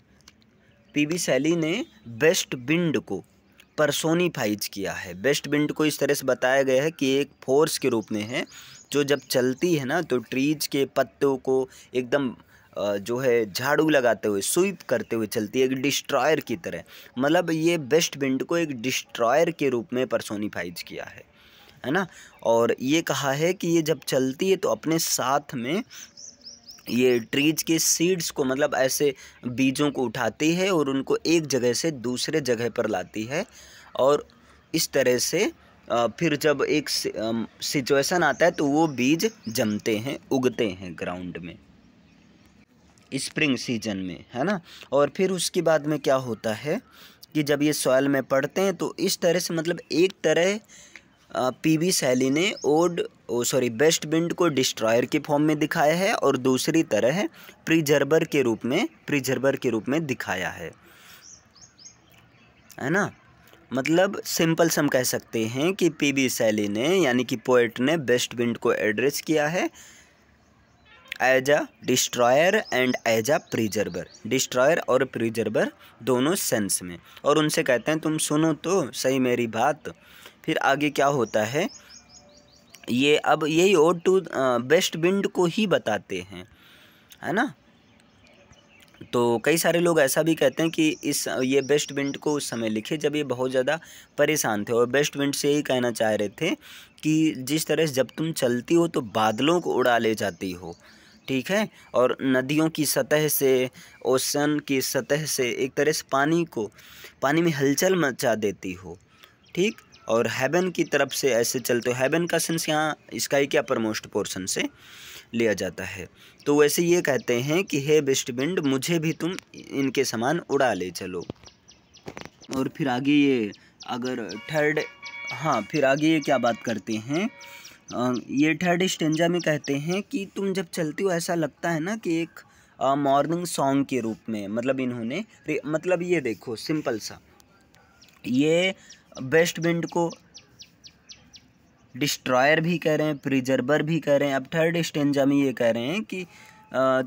पी बी सैली ने बेस्ट बिंड को परसोनीफाइज किया है बेस्ट विंड को इस तरह से बताया गया है कि एक फोर्स के रूप में है जो जब चलती है ना तो ट्रीज के पत्तों को एकदम जो है झाड़ू लगाते हुए स्वीप करते हुए चलती है एक डिस्ट्रॉयर की तरह मतलब ये बेस्ट विंड को एक डिस्ट्रॉयर के रूप में परसोनीफाइज किया है है ना और ये कहा है कि ये जब चलती है तो अपने साथ में ये ट्रीज के सीड्स को मतलब ऐसे बीजों को उठाती है और उनको एक जगह से दूसरे जगह पर लाती है और इस तरह से फिर जब एक सिचुएशन आता है तो वो बीज जमते हैं उगते हैं ग्राउंड में स्प्रिंग सीजन में है ना और फिर उसके बाद में क्या होता है कि जब ये सॉयल में पड़ते हैं तो इस तरह से मतलब एक तरह वी सैली ने ओड सॉरी बेस्ट बिंड को डिस्ट्रॉयर के फॉर्म में दिखाया है और दूसरी तरह प्रिजर्वर के रूप में प्रिजर्वर के रूप में दिखाया है है ना मतलब सिंपल से हम कह सकते हैं कि पी वी सैली ने यानी कि पोएट ने बेस्ट विंड को एड्रेस किया है as a destroyer and as a preserver destroyer और प्रिजर्वर दोनों सेंस में और उनसे कहते हैं तुम सुनो तो सही मेरी बात फिर आगे क्या होता है ये अब यही ओड टू बेस्ट विंड को ही बताते हैं है ना तो कई सारे लोग ऐसा भी कहते हैं कि इस ये बेस्ट विंड को उस समय लिखे जब ये बहुत ज़्यादा परेशान थे और बेस्ट विंड से यही कहना चाह रहे थे कि जिस तरह से जब तुम चलती हो तो बादलों को उड़ा ले जाती हो ठीक है और नदियों की सतह से ओसन की सतह से एक तरह से पानी को पानी में हलचल मचा देती हो ठीक और हेवन की तरफ से ऐसे चलते हो हेवन का सेंस यहाँ इसका ही क्या परमोस्ट पोर्सन से लिया जाता है तो वैसे ये कहते हैं कि हे बेस्ट बिंड मुझे भी तुम इनके समान उड़ा ले चलो और फिर आगे ये अगर थर्ड हाँ फिर आगे ये क्या बात करते हैं ये थर्ड स्टेंजा में कहते हैं कि तुम जब चलती हो ऐसा लगता है ना कि एक मॉर्निंग सॉन्ग के रूप में मतलब इन्होंने मतलब ये देखो सिंपल सा ये बेस्ट विंड को डिस्ट्रॉयर भी कह रहे हैं प्रिजर्वर भी कह रहे हैं अब थर्ड स्टेंजा में ये कह रहे हैं कि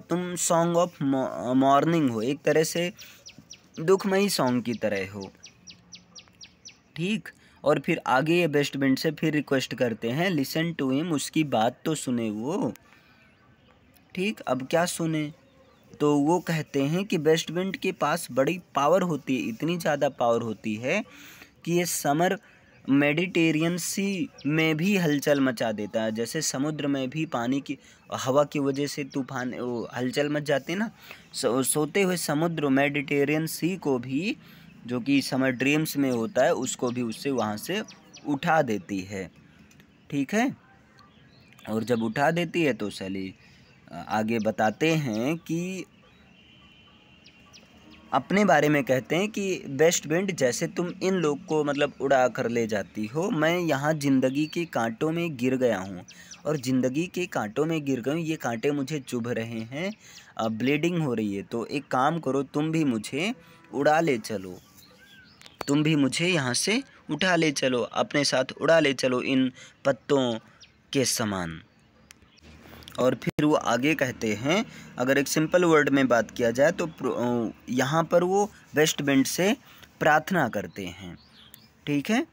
तुम सॉन्ग ऑफ मॉर्निंग हो एक तरह से दुखमयी सॉन्ग की तरह हो ठीक और फिर आगे ये बेस्ट बैंड से फिर रिक्वेस्ट करते हैं लिसन टू हिम उसकी बात तो सुने वो ठीक अब क्या सुने तो वो कहते हैं कि बेस्ट बैंड के पास बड़ी पावर होती है इतनी ज़्यादा पावर होती है कि ये समर मेडिटेरियन सी में भी हलचल मचा देता है जैसे समुद्र में भी पानी की हवा की वजह से तूफान हलचल मच जाते ना सो, सोते हुए समुद्र मेडिटेरियन सी को भी जो कि समर ड्रीम्स में होता है उसको भी उससे वहाँ से उठा देती है ठीक है और जब उठा देती है तो सली आगे बताते हैं कि अपने बारे में कहते हैं कि वेस्ट बेंड जैसे तुम इन लोग को मतलब उड़ा कर ले जाती हो मैं यहाँ ज़िंदगी के कांटों में गिर गया हूँ और ज़िंदगी के कांटों में गिर गई ये कांटे मुझे चुभ रहे हैं ब्लीडिंग हो रही है तो एक काम करो तुम भी मुझे उड़ा ले चलो तुम भी मुझे यहाँ से उठा ले चलो अपने साथ उड़ा ले चलो इन पत्तों के समान और फिर वो आगे कहते हैं अगर एक सिंपल वर्ड में बात किया जाए तो यहाँ पर वो वेस्ट बेंड से प्रार्थना करते हैं ठीक है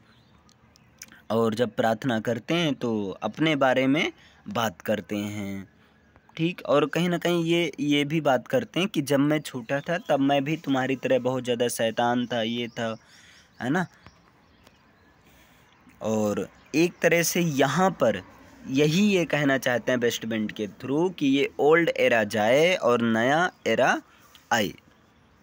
और जब प्रार्थना करते हैं तो अपने बारे में बात करते हैं ठीक और कहीं ना कहीं ये ये भी बात करते हैं कि जब मैं छोटा था तब मैं भी तुम्हारी तरह बहुत ज़्यादा शैतान था ये था है ना और एक तरह से यहाँ पर यही ये कहना चाहते हैं बेस्ट बेंड के थ्रू कि ये ओल्ड एरा जाए और नया एरा आए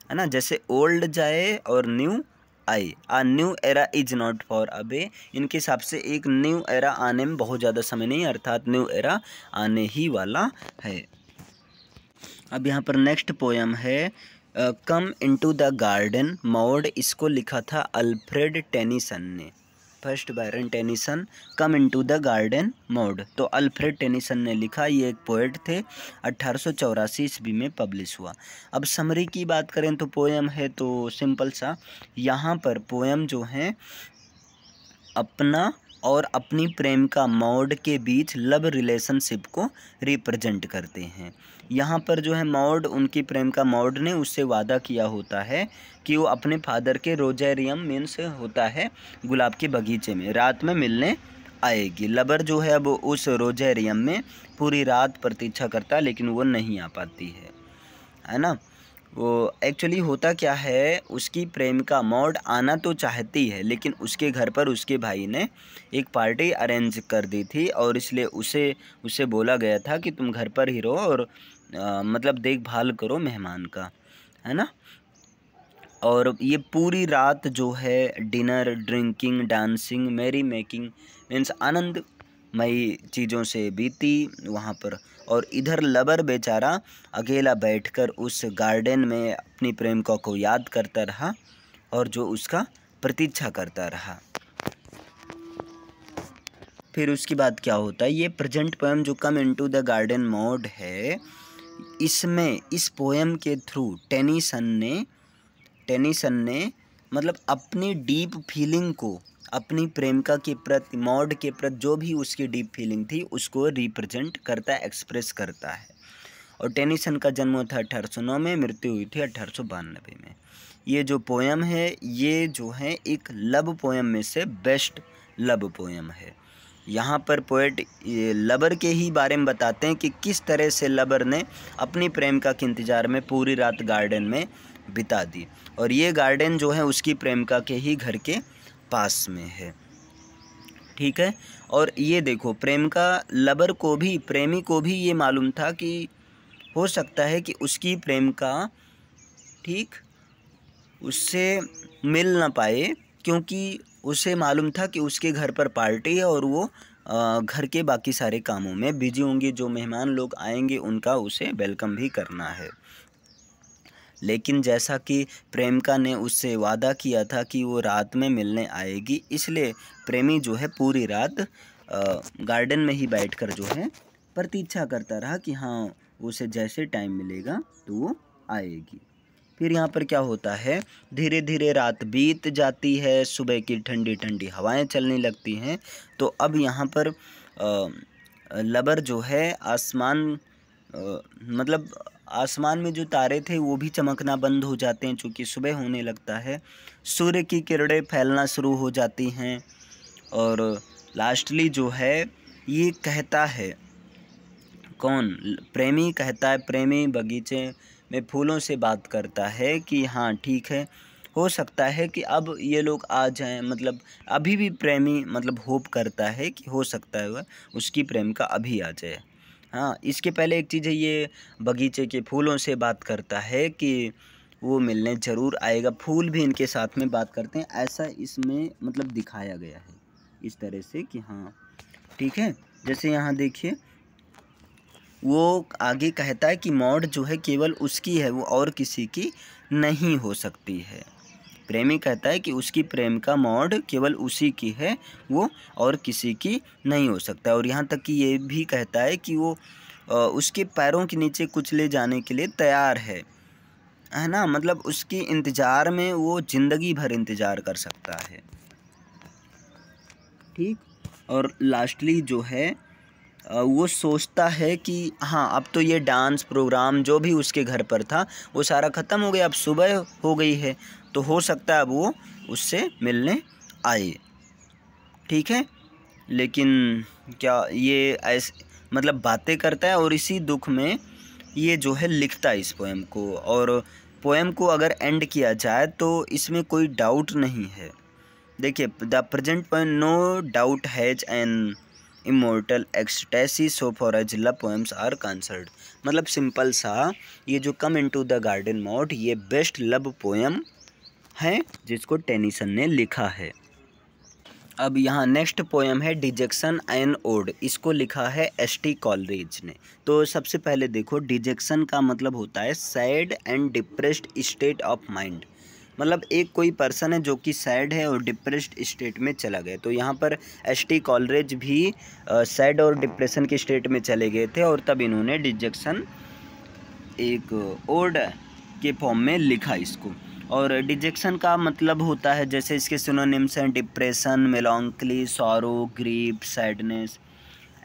है ना जैसे ओल्ड जाए और न्यू आए a new era is not far away इनके हिसाब से एक न्यू एरा आने में बहुत ज़्यादा समय नहीं अर्थात न्यू एरा आने ही वाला है अब यहाँ पर नेक्स्ट पोयम है come into the garden Maud इसको लिखा था अल्फ्रेड टेनिसन ने first Baron Tennyson come into the garden Maud तो अल्फ्रेड टेनिसन ने लिखा ये एक पोएट थे अट्ठारह ईस्वी में पब्लिश हुआ अब समरी की बात करें तो पोएम है तो सिंपल सा यहाँ पर पोएम जो है अपना और अपनी प्रेमिका मॉड के बीच लव रिलेशनशिप को रिप्रेजेंट करते हैं यहाँ पर जो है मॉड उनकी प्रेमिका मॉड ने उससे वादा किया होता है कि वो अपने फादर के रोजेरियम मीन्स होता है गुलाब के बगीचे में रात में मिलने आएगी लबर जो है अब उस रोजेरियम में पूरी रात प्रतीक्षा करता है लेकिन वो नहीं आ पाती है है ना वो एक्चुअली होता क्या है उसकी प्रेमिका मॉड आना तो चाहती है लेकिन उसके घर पर उसके भाई ने एक पार्टी अरेंज कर दी थी और इसलिए उसे उसे बोला गया था कि तुम घर पर ही रहो और आ, मतलब देखभाल करो मेहमान का है ना और ये पूरी रात जो है dinner drinking dancing merry making means आनंदमयी चीज़ों से बीती वहाँ पर और इधर लबर बेचारा अकेला बैठकर उस गार्डन में अपनी प्रेमिका को याद करता रहा और जो उसका प्रतीक्षा करता रहा फिर उसके बाद क्या होता है ये प्रेजेंट पोएम जो come into the garden Maud है इसमें इस पोएम के थ्रू टेनिसन ने टेनिसन ने मतलब अपनी डीप फीलिंग को अपनी प्रेमिका के प्रति मॉड के प्रति जो भी उसकी डीप फीलिंग थी उसको रिप्रेजेंट करता है एक्सप्रेस करता है और टेनिसन का जन्म हुआ था अठारह में मृत्यु हुई थी अठारह में ये जो पोएम है ये जो है एक लव पोएम में से बेस्ट लव पोएम है यहाँ पर पोएट लबर के ही बारे में बताते हैं कि किस तरह से लबर ने अपनी प्रेमिका के इंतज़ार में पूरी रात गार्डन में बिता दी और ये गार्डन जो है उसकी प्रेमिका के ही घर के पास में है ठीक है और ये देखो प्रेम का लबर को भी प्रेमी को भी ये मालूम था कि हो सकता है कि उसकी प्रेम का ठीक उससे मिल ना पाए क्योंकि उसे मालूम था कि उसके घर पर पार्टी है और वो घर के बाकी सारे कामों में बिजी होंगे जो मेहमान लोग आएंगे उनका उसे वेलकम भी करना है लेकिन जैसा कि प्रेमिका ने उससे वादा किया था कि वो रात में मिलने आएगी इसलिए प्रेमी जो है पूरी रात गार्डन में ही बैठकर जो है प्रतीक्षा करता रहा कि हाँ उसे जैसे टाइम मिलेगा तो वो आएगी फिर यहाँ पर क्या होता है धीरे धीरे रात बीत जाती है सुबह की ठंडी ठंडी हवाएं चलने लगती हैं तो अब यहाँ पर आ, लबर जो है आसमान मतलब आसमान में जो तारे थे वो भी चमकना बंद हो जाते हैं चूँकि सुबह होने लगता है सूर्य की किरणें फैलना शुरू हो जाती हैं और लास्टली जो है ये कहता है कौन प्रेमी कहता है प्रेमी बगीचे में फूलों से बात करता है कि हाँ ठीक है हो सकता है कि अब ये लोग आ जाएं मतलब अभी भी प्रेमी मतलब होप करता है कि हो सकता है वह उसकी प्रेम का अभी आ जाए हाँ इसके पहले एक चीज़ है ये बगीचे के फूलों से बात करता है कि वो मिलने ज़रूर आएगा फूल भी इनके साथ में बात करते हैं ऐसा इसमें मतलब दिखाया गया है इस तरह से कि हाँ ठीक है जैसे यहाँ देखिए वो आगे कहता है कि मौड़ जो है केवल उसकी है वो और किसी की नहीं हो सकती है प्रेमी कहता है कि उसकी प्रेम का मॉड केवल उसी की है वो और किसी की नहीं हो सकता और यहाँ तक कि ये भी कहता है कि वो उसके पैरों के नीचे कुछ ले जाने के लिए तैयार है है ना मतलब उसके इंतज़ार में वो ज़िंदगी भर इंतज़ार कर सकता है ठीक और लास्टली जो है वो सोचता है कि हाँ अब तो ये डांस प्रोग्राम जो भी उसके घर पर था वो सारा ख़त्म हो गया अब सुबह हो गई है तो हो सकता है अब वो उससे मिलने आए ठीक है लेकिन क्या ये ऐसे मतलब बातें करता है और इसी दुख में ये जो है लिखता है इस पोएम को और पोएम को अगर एंड किया जाए तो इसमें कोई डाउट नहीं है देखिए the present poem no doubt has an immortal ecstasy so far as love poems are concerned मतलब सिंपल सा ये जो come into the garden Maud ये बेस्ट लव पोएम हैं जिसको टेनिसन ने लिखा है अब यहाँ नेक्स्ट पोएम है डिजेक्शन एंड ओड इसको लिखा है एस टी कॉलरेज ने तो सबसे पहले देखो डिजेक्शन का मतलब होता है sad and depressed state of mind मतलब एक कोई पर्सन है जो कि सैड है और डिप्रेस्ड स्टेट में चला गया तो यहाँ पर एस टी कॉलरेज भी सैड और डिप्रेशन के स्टेट में चले गए थे और तब इन्होंने डिजेक्शन एक ओड के फॉर्म में लिखा इसको और डिजेक्शन का मतलब होता है जैसे इसके सिनोनिम्स हैं depression melancholy sorrow grief sadness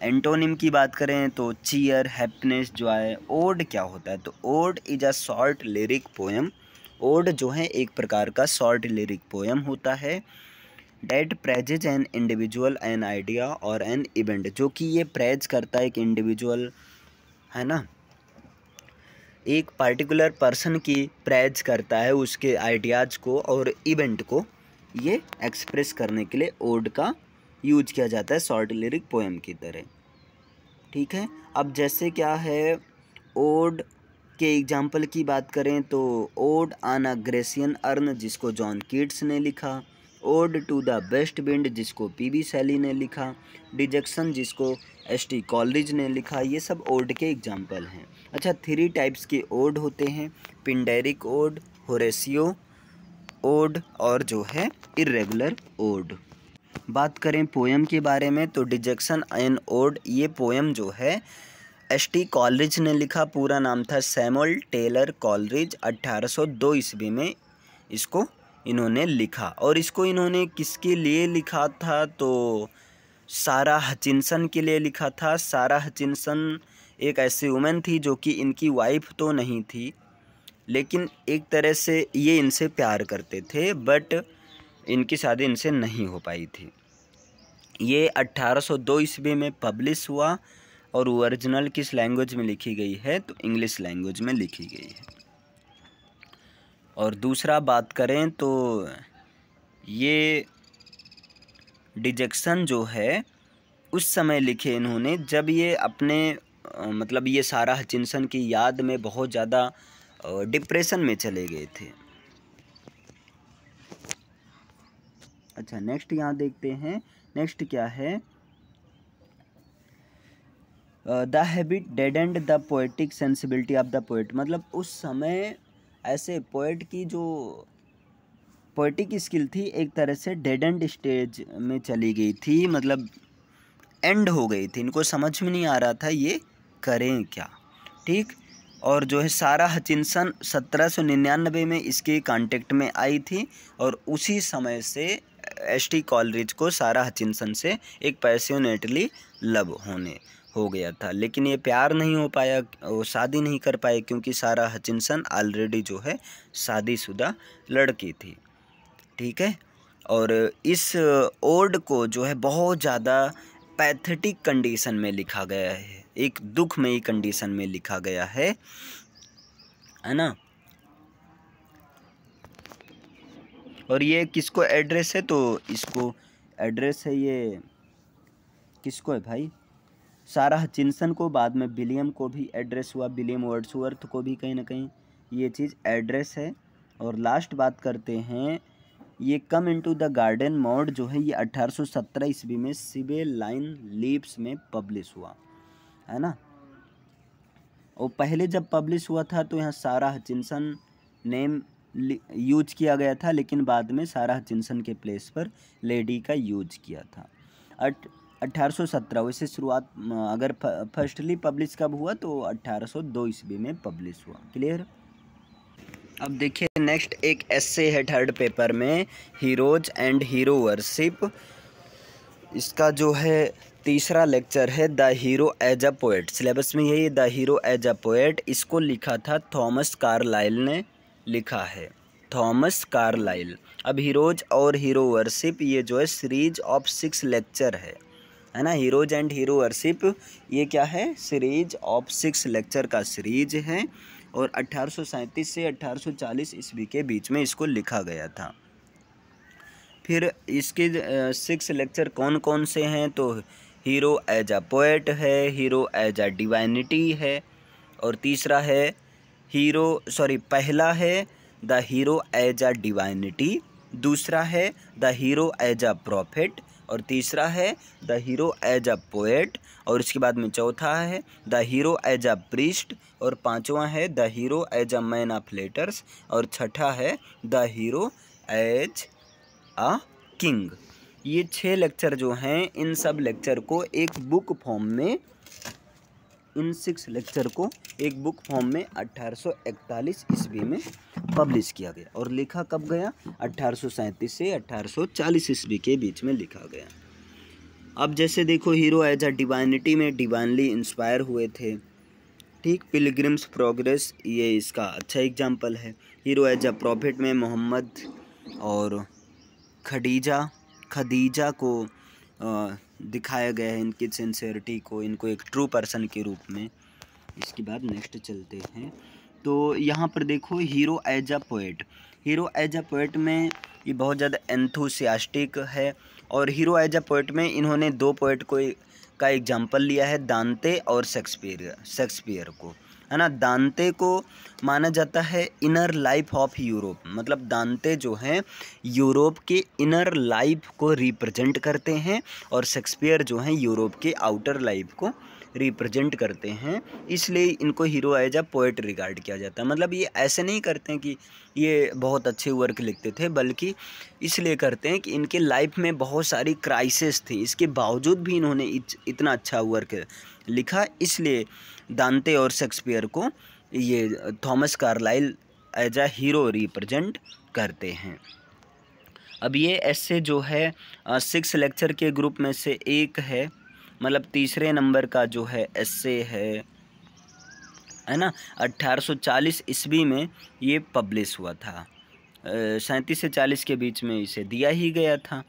antonym की बात करें तो चीयर हैप्पीनेस जो है ओड क्या होता है तो ode is a short lyric poem ode जो है एक प्रकार का शॉर्ट लिरिक पोएम होता है that praises an individual an idea और एन इवेंट जो कि ये प्रेज करता है एक इंडिविजुअल है ना एक पार्टिकुलर पर्सन की प्रेज करता है उसके आइडियाज़ को और इवेंट को ये एक्सप्रेस करने के लिए ओड का यूज किया जाता है शॉर्ट लिरिक पोएम की तरह ठीक है अब जैसे क्या है ओड के एग्जाम्पल की बात करें तो ode on a Grecian Grecian urn जिसको जॉन किड्स ने लिखा ode to the west wind जिसको पी बी सैली ने लिखा डिजेक्शन जिसको एस टी कॉलेज ने लिखा ये सब ओड के एग्जाम्पल हैं अच्छा थ्री टाइप्स के ओड होते हैं पिंडेरिक ओड होरेसियो ओड और जो है इरेगुलर ओड बात करें पोएम के बारे में तो डिजेक्शन एन ओड ये पोएम जो है एस टी कॉलरिज ने लिखा पूरा नाम था सैमुअल टेलर कॉलरिज 1802 ईस्वी में इसको इन्होंने लिखा और इसको इन्होंने किसके लिए लिखा था तो सारा हचिनसन के लिए लिखा था सारा हचिनसन एक ऐसी वुमेन थी जो कि इनकी वाइफ तो नहीं थी लेकिन एक तरह से ये इनसे प्यार करते थे बट इनकी शादी इनसे नहीं हो पाई थी ये 1802 ईस्वी में पब्लिश हुआ और ओरिजिनल किस लैंग्वेज में लिखी गई है तो इंग्लिश लैंग्वेज में लिखी गई है और दूसरा बात करें तो ये डिजेक्शन जो है उस समय लिखे इन्होंने जब ये अपने मतलब ये सारा हचिनसन की याद में बहुत ज़्यादा डिप्रेशन में चले गए थे अच्छा नेक्स्ट यहाँ देखते हैं नेक्स्ट क्या है the habit dead and the poetic sensibility of the poet मतलब उस समय ऐसे पोइट की जो पोइटिक स्किल थी एक तरह से डेड एंड स्टेज में चली गई थी मतलब एंड हो गई थी इनको समझ में नहीं आ रहा था ये करें क्या ठीक और जो है सारा हचिनसन निन्यानबे में इसके कांटेक्ट में आई थी और उसी समय से एस टी कॉलरिज को सारा हचिनसन से एक पैसोनेटली लव होने हो गया था लेकिन ये प्यार नहीं हो पाया वो शादी नहीं कर पाए क्योंकि सारा हचिनसन ऑलरेडी जो है शादीशुदा लड़की थी ठीक है और इस ओड को जो है बहुत ज़्यादा पैथेटिक कंडीशन में लिखा गया है एक दुखमयी कंडीशन में लिखा गया है है ना और ये किसको एड्रेस है तो इसको एड्रेस है ये किसको है भाई सारा हचिनसन को बाद में विलियम को भी एड्रेस हुआ विलियम वर्ड्सवर्थ को भी कहीं ना कहीं ये चीज़ एड्रेस है और लास्ट बात करते हैं ये come into the garden Maud जो है ये 1817 ईस्वी में सिबे लाइन लीप्स में पब्लिश हुआ है ना और पहले जब पब्लिश हुआ था तो यहाँ सारा हचिनसन नेम यूज किया गया था लेकिन बाद में सारा हचिनसन के प्लेस पर लेडी का यूज किया था अट अट्ठारह वैसे शुरुआत अगर फर्स्टली पब्लिश कब हुआ तो अट्ठारह सौ दो ईस्वी में पब्लिश हुआ क्लियर अब देखिए नेक्स्ट एक एस्से है थर्ड पेपर में हीरोज एंड हीरो वर्शिप इसका जो है तीसरा लेक्चर है the hero as a poet syllabus में यही the hero as a poet इसको लिखा था थॉमस कार्लाइल ने लिखा है थॉमस कार्लाइल अब हीरोज और हीरो वर्शिप ये जो है सीरीज ऑफ सिक्स लेक्चर है है ना हीरोज एंड हीरो वर्शिप ये क्या है सीरीज ऑफ सिक्स लेक्चर का सीरीज है और अट्ठारह से अट्ठारह ईस्वी के बीच में इसको लिखा गया था फिर इसके सिक्स लेक्चर कौन कौन से हैं तो हीरो एज आ पोएट है हीरो एज आ डिवाइनिटी है और तीसरा है हीरो सॉरी पहला है the hero as a divinity दूसरा है the hero as a prophet और तीसरा है the hero as a poet और इसके बाद में चौथा है the hero as a priest और पांचवा है the hero as a man of letters और छठा है the hero as a king ये छः लेक्चर जो हैं इन सब लेक्चर को एक बुक फॉर्म में इन सिक्स लेक्चर को एक बुक फॉर्म में 1841 ईस्वी में पब्लिश किया गया और लिखा कब गया अट्ठारह से 1840 ईस्वी के बीच में लिखा गया अब जैसे देखो हीरो एज अ डिवाइनिटी में डिवाइनली इंस्पायर हुए थे ठीक पिलग्रिम्स प्रोग्रेस ये इसका अच्छा एग्जाम्पल है हीरो एज अ प्रॉफिट में मोहम्मद और खडीजा खदीजा को दिखाया गया है इनकी सिंसियरिटी को इनको एक ट्रू पर्सन के रूप में इसके बाद नेक्स्ट चलते हैं तो यहाँ पर देखो hero as a poet hero as a poet में ये बहुत ज़्यादा एंथुसियास्टिक है और हीरो एज अ पोइट में इन्होंने दो पोइट को का एग्जाम्पल लिया है दानते और शेक्सपियर शेक्सपियर को है ना दांते को माना जाता है इनर लाइफ ऑफ यूरोप मतलब दांते जो हैं यूरोप के इनर लाइफ को रिप्रेजेंट करते हैं और शेक्सपियर जो हैं यूरोप के आउटर लाइफ को रिप्रेजेंट करते हैं इसलिए इनको hero as a poet regard किया जाता है मतलब ये ऐसे नहीं करते हैं कि ये बहुत अच्छे वर्क लिखते थे बल्कि इसलिए करते हैं कि इनके लाइफ में बहुत सारी क्राइसिस थी इसके बावजूद भी इन्होंने इतना अच्छा वर्क लिखा इसलिए दानते और शेक्सपियर को ये Thomas Carlyle as a hero represent करते हैं अब ये ऐसे जो है सिक्स लेक्चर के ग्रुप में से एक है मतलब तीसरे नंबर का जो है एस्से है है ना 1840 ईस्वी में ये पब्लिश हुआ था सैंतीस से चालीस के बीच में इसे दिया ही गया था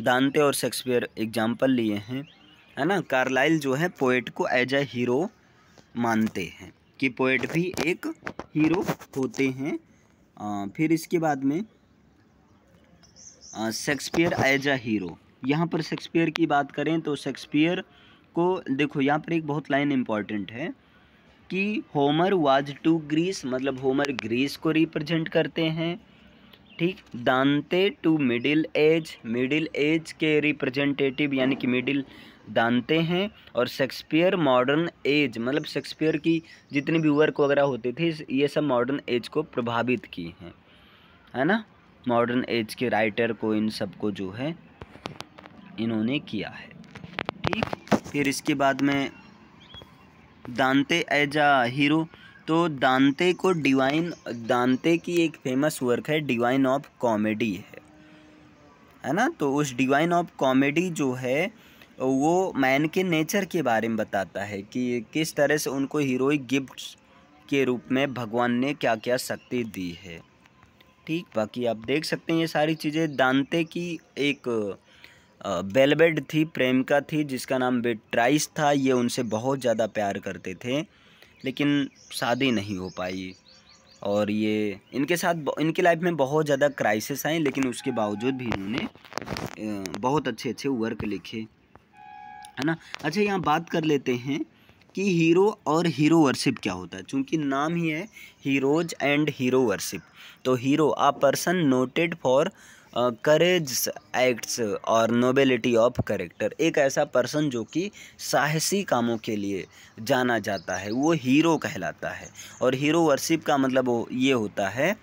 दानते और शेक्सपियर एग्जाम्पल लिए हैं है ना कार्लाइल जो है पोइट को एज ए हीरो मानते हैं कि पोइट भी एक हीरो होते हैं आ, फिर इसके बाद में शेक्सपियर एज अ हीरो यहाँ पर शेक्सपियर की बात करें तो शेक्सपियर को देखो यहाँ पर एक बहुत लाइन इम्पॉर्टेंट है कि होमर वाज टू ग्रीस मतलब होमर ग्रीस को रिप्रेजेंट करते हैं ठीक Dante to middle age middle age के रिप्रेजेंटेटिव यानी कि मिडिल दानते हैं और शेक्सपियर मॉडर्न एज मतलब शेक्सपियर की जितने भी वर्क वगैरह होते थे ये सब मॉडर्न एज को प्रभावित किए हैं है ना मॉडर्न एज के राइटर को इन सब को जो है इन्होंने किया है ठीक फिर इसके बाद में दांते एज आ हीरो तो दांते को डिवाइन दांते की एक फेमस वर्क है डिवाइन ऑफ कॉमेडी है है ना तो उस डिवाइन ऑफ कॉमेडी जो है वो मैन के नेचर के बारे में बताता है कि किस तरह से उनको हीरोइक गिफ्ट्स के रूप में भगवान ने क्या क्या शक्ति दी है ठीक बाकी आप देख सकते हैं ये सारी चीज़ें दांते की एक बेलबेड थी प्रेमिका थी जिसका नाम बेट्राइस था ये उनसे बहुत ज़्यादा प्यार करते थे लेकिन शादी नहीं हो पाई और ये इनके साथ इनके लाइफ में बहुत ज़्यादा क्राइसिस आए लेकिन उसके बावजूद भी इन्होंने बहुत अच्छे अच्छे वर्क लिखे है ना अच्छा यहाँ बात कर लेते हैं कि हीरो और हीरो वर्शिप क्या होता है चूँकि नाम ही है हीरोज एंड हीरो वर्शिप तो hero a person noted for courage acts और नोबेलिटी ऑफ करेक्टर एक ऐसा पर्सन जो कि साहसी कामों के लिए जाना जाता है वो हीरो कहलाता है और हीरो वर्शिप का मतलब ये होता है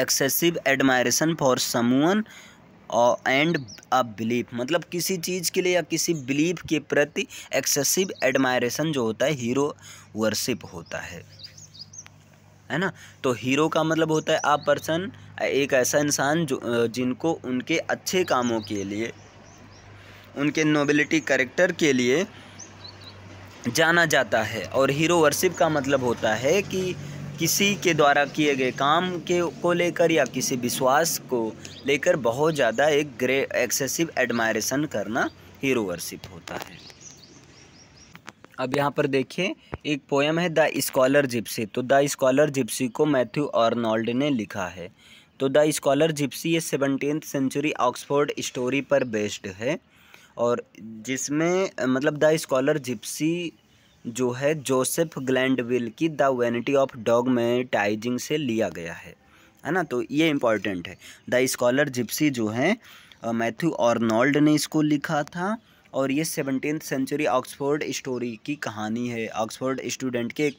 एक्सेसिव एडमायरेशन फॉर और एंड अ बिलीफ मतलब किसी चीज़ के लिए या किसी बिलीफ के प्रति एक्सेसिव एडमायरेशन जो होता है हीरो वर्शिप होता है है ना तो हीरो का मतलब होता है आ पर्सन एक ऐसा इंसान जो जिनको उनके अच्छे कामों के लिए उनके नोबिलिटी करेक्टर के लिए जाना जाता है और हीरो वर्शिप का मतलब होता है कि किसी के द्वारा किए गए काम के को लेकर या किसी विश्वास को लेकर बहुत ज़्यादा एक ग्रे एक्सेसिव एडमायरेशन करना हीरो वर्शिप होता है अब यहाँ पर देखिए एक पोएम है द स्कॉलर जिप्सी तो द स्कॉलर जिप्सी को मैथ्यू और ने लिखा है तो द स्कॉलर जिप्सी ये सेवनटीन सेंचुरी ऑक्सफोर्ड स्टोरी पर बेस्ड है और जिसमें मतलब द स्कॉलर जिप्सी जो है जोसेफ ग्लैंडविल की द वैनिटी ऑफ डॉग में टाइजिंग से लिया गया है है ना तो ये इम्पॉर्टेंट है द स्कॉलर जिप्सी जो है मैथ्यू ऑर्नॉल्ड ने इसको लिखा था और ये सेवनटीन सेंचुरी ऑक्सफोर्ड स्टोरी की कहानी है ऑक्सफोर्ड स्टूडेंट के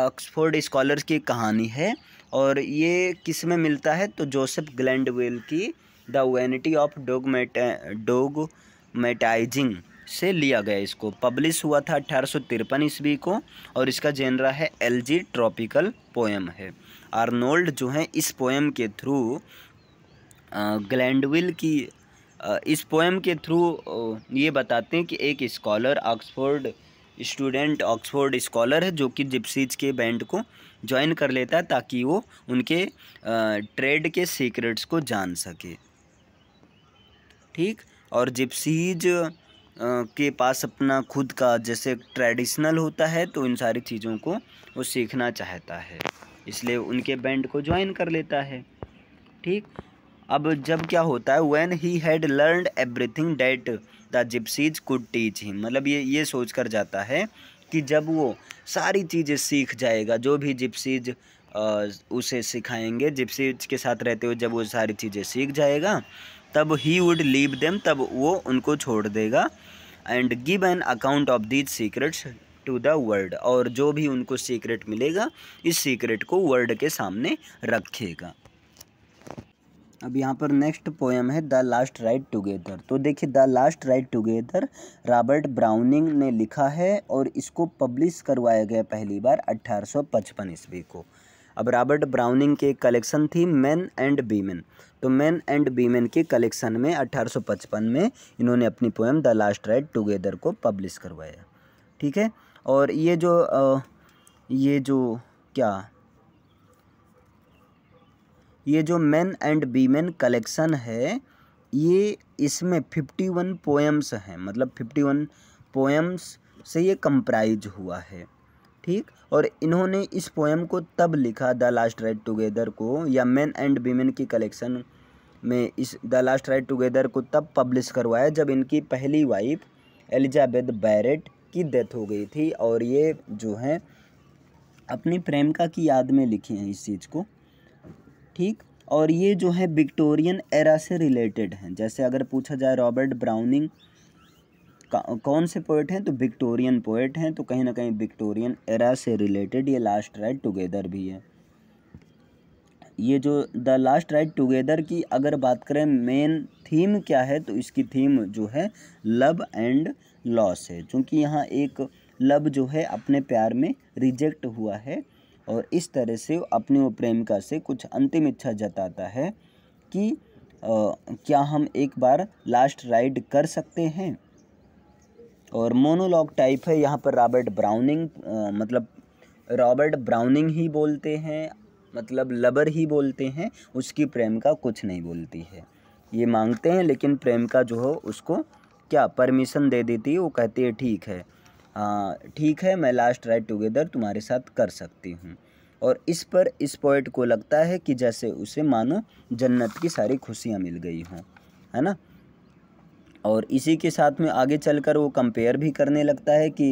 ऑक्सफोर्ड स्कॉलर्स की कहानी है और ये किस में मिलता है तो जोसेफ ग्लैंडवेल की the vanity of dogma dogmatizing से लिया गया इसको पब्लिश हुआ था अठारह सौ तिरपन ईस्वी को और इसका जेनरा है एलजी ट्रॉपिकल पोएम है आर्नोल्ड जो है इस पोएम के थ्रू ग्लैंडविल की इस पोएम के थ्रू ये बताते हैं कि एक scholar Oxford student Oxford scholar है जो कि जिप्सीज के बैंड को ज्वाइन कर लेता है ताकि वो उनके ट्रेड के सीक्रेट्स को जान सके ठीक और जिप्सीज के पास अपना खुद का जैसे ट्रेडिशनल होता है तो इन सारी चीज़ों को वो सीखना चाहता है इसलिए उनके बैंड को ज्वाइन कर लेता है ठीक अब जब क्या होता है when he had learn everything that the gipsies could teach him मतलब ये ये सोच कर जाता है कि जब वो सारी चीज़ें सीख जाएगा जो भी जिप्सीज उसे सिखाएंगे जिप्सीज के साथ रहते हुए जब वो सारी चीज़ें सीख जाएगा तब ही वुड लीव देम तब वो उनको छोड़ देगा and give an account of these secrets to the world और जो भी उनको सीक्रेट मिलेगा इस सीक्रेट को वर्ल्ड के सामने रखेगा अब यहाँ पर नेक्स्ट पोएम है द लास्ट राइट टुगेदर तो देखिए the last ride together Robert Browning ने लिखा है और इसको पब्लिश करवाया गया पहली बार 1855 ईस्वी को अब रॉबर्ट ब्राउनिंग तो के कलेक्शन थी मैन एंड बीमेन तो मैन एंड बीमेन के कलेक्शन में 1855 में इन्होंने अपनी poem the last ride together को पब्लिश करवाया ठीक है और ये जो ये जो क्या ये जो मैन एंड बीमेन कलेक्शन है ये इसमें फिफ्टी वन पोएम्स हैं मतलब फिफ्टी वन पोएम्स से ये कंप्राइज हुआ है ठीक और इन्होंने इस पोएम को तब लिखा द लास्ट राइड टुगेदर को या मैन एंड वीमेन की कलेक्शन में इस द लास्ट राइड टुगेदर को तब पब्लिश करवाया जब इनकी पहली वाइफ एलिजाबेथ बैरेट की डेथ हो गई थी और ये जो है अपनी प्रेमिका की याद में लिखी हैं इस चीज़ को ठीक और ये जो है विक्टोरियन एरा से रिलेटेड हैं जैसे अगर पूछा जाए रॉबर्ट ब्राउनिंग कौन से पोइट हैं तो विक्टोरियन पोइट हैं तो कहीं ना कहीं विक्टोरियन एरा से रिलेटेड ये लास्ट राइट टुगेदर भी है ये जो द लास्ट राइट टुगेदर की अगर बात करें मेन थीम क्या है तो इसकी थीम जो है लव एंड लॉस है क्योंकि यहाँ एक लव जो है अपने प्यार में रिजेक्ट हुआ है और इस तरह से अपने प्रेमिका से कुछ अंतिम इच्छा जताता है कि आ, क्या हम एक बार लास्ट राइड कर सकते हैं और मोनोलॉग टाइप है यहाँ पर रॉबर्ट ब्राउनिंग आ, मतलब रॉबर्ट ब्राउनिंग ही बोलते हैं मतलब लबर ही बोलते हैं उसकी प्रेमिका कुछ नहीं बोलती है ये मांगते हैं लेकिन प्रेमिका जो हो उसको क्या परमिशन दे देती है वो कहती है ठीक है हाँ, ठीक है मैं लास्ट राइड टुगेदर तुम्हारे साथ कर सकती हूँ और इस पर इस पॉइंट को लगता है कि जैसे उसे मानो जन्नत की सारी खुशियाँ मिल गई हों है ना और इसी के साथ में आगे चलकर वो कंपेयर भी करने लगता है कि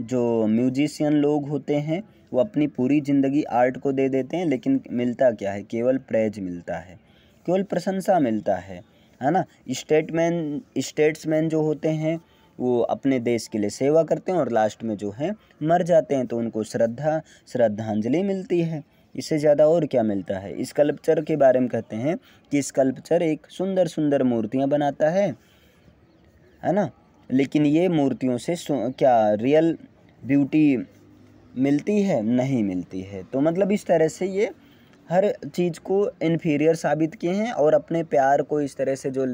जो म्यूजिशियन लोग होते हैं वो अपनी पूरी ज़िंदगी आर्ट को दे देते हैं लेकिन मिलता क्या है केवल प्रेज मिलता है केवल प्रशंसा मिलता है है ना स्टेटमैन स्टेट्समैन जो होते हैं वो अपने देश के लिए सेवा करते हैं और लास्ट में जो है मर जाते हैं तो उनको श्रद्धा श्रद्धांजलि मिलती है इससे ज़्यादा और क्या मिलता है इस कल्पचर के बारे में कहते हैं कि स्कल्पचर एक सुंदर सुंदर मूर्तियाँ बनाता है है ना लेकिन ये मूर्तियों से क्या रियल ब्यूटी मिलती है नहीं मिलती है तो मतलब इस तरह से ये हर चीज़ को इन्फीरियर साबित किए हैं और अपने प्यार को इस तरह से जो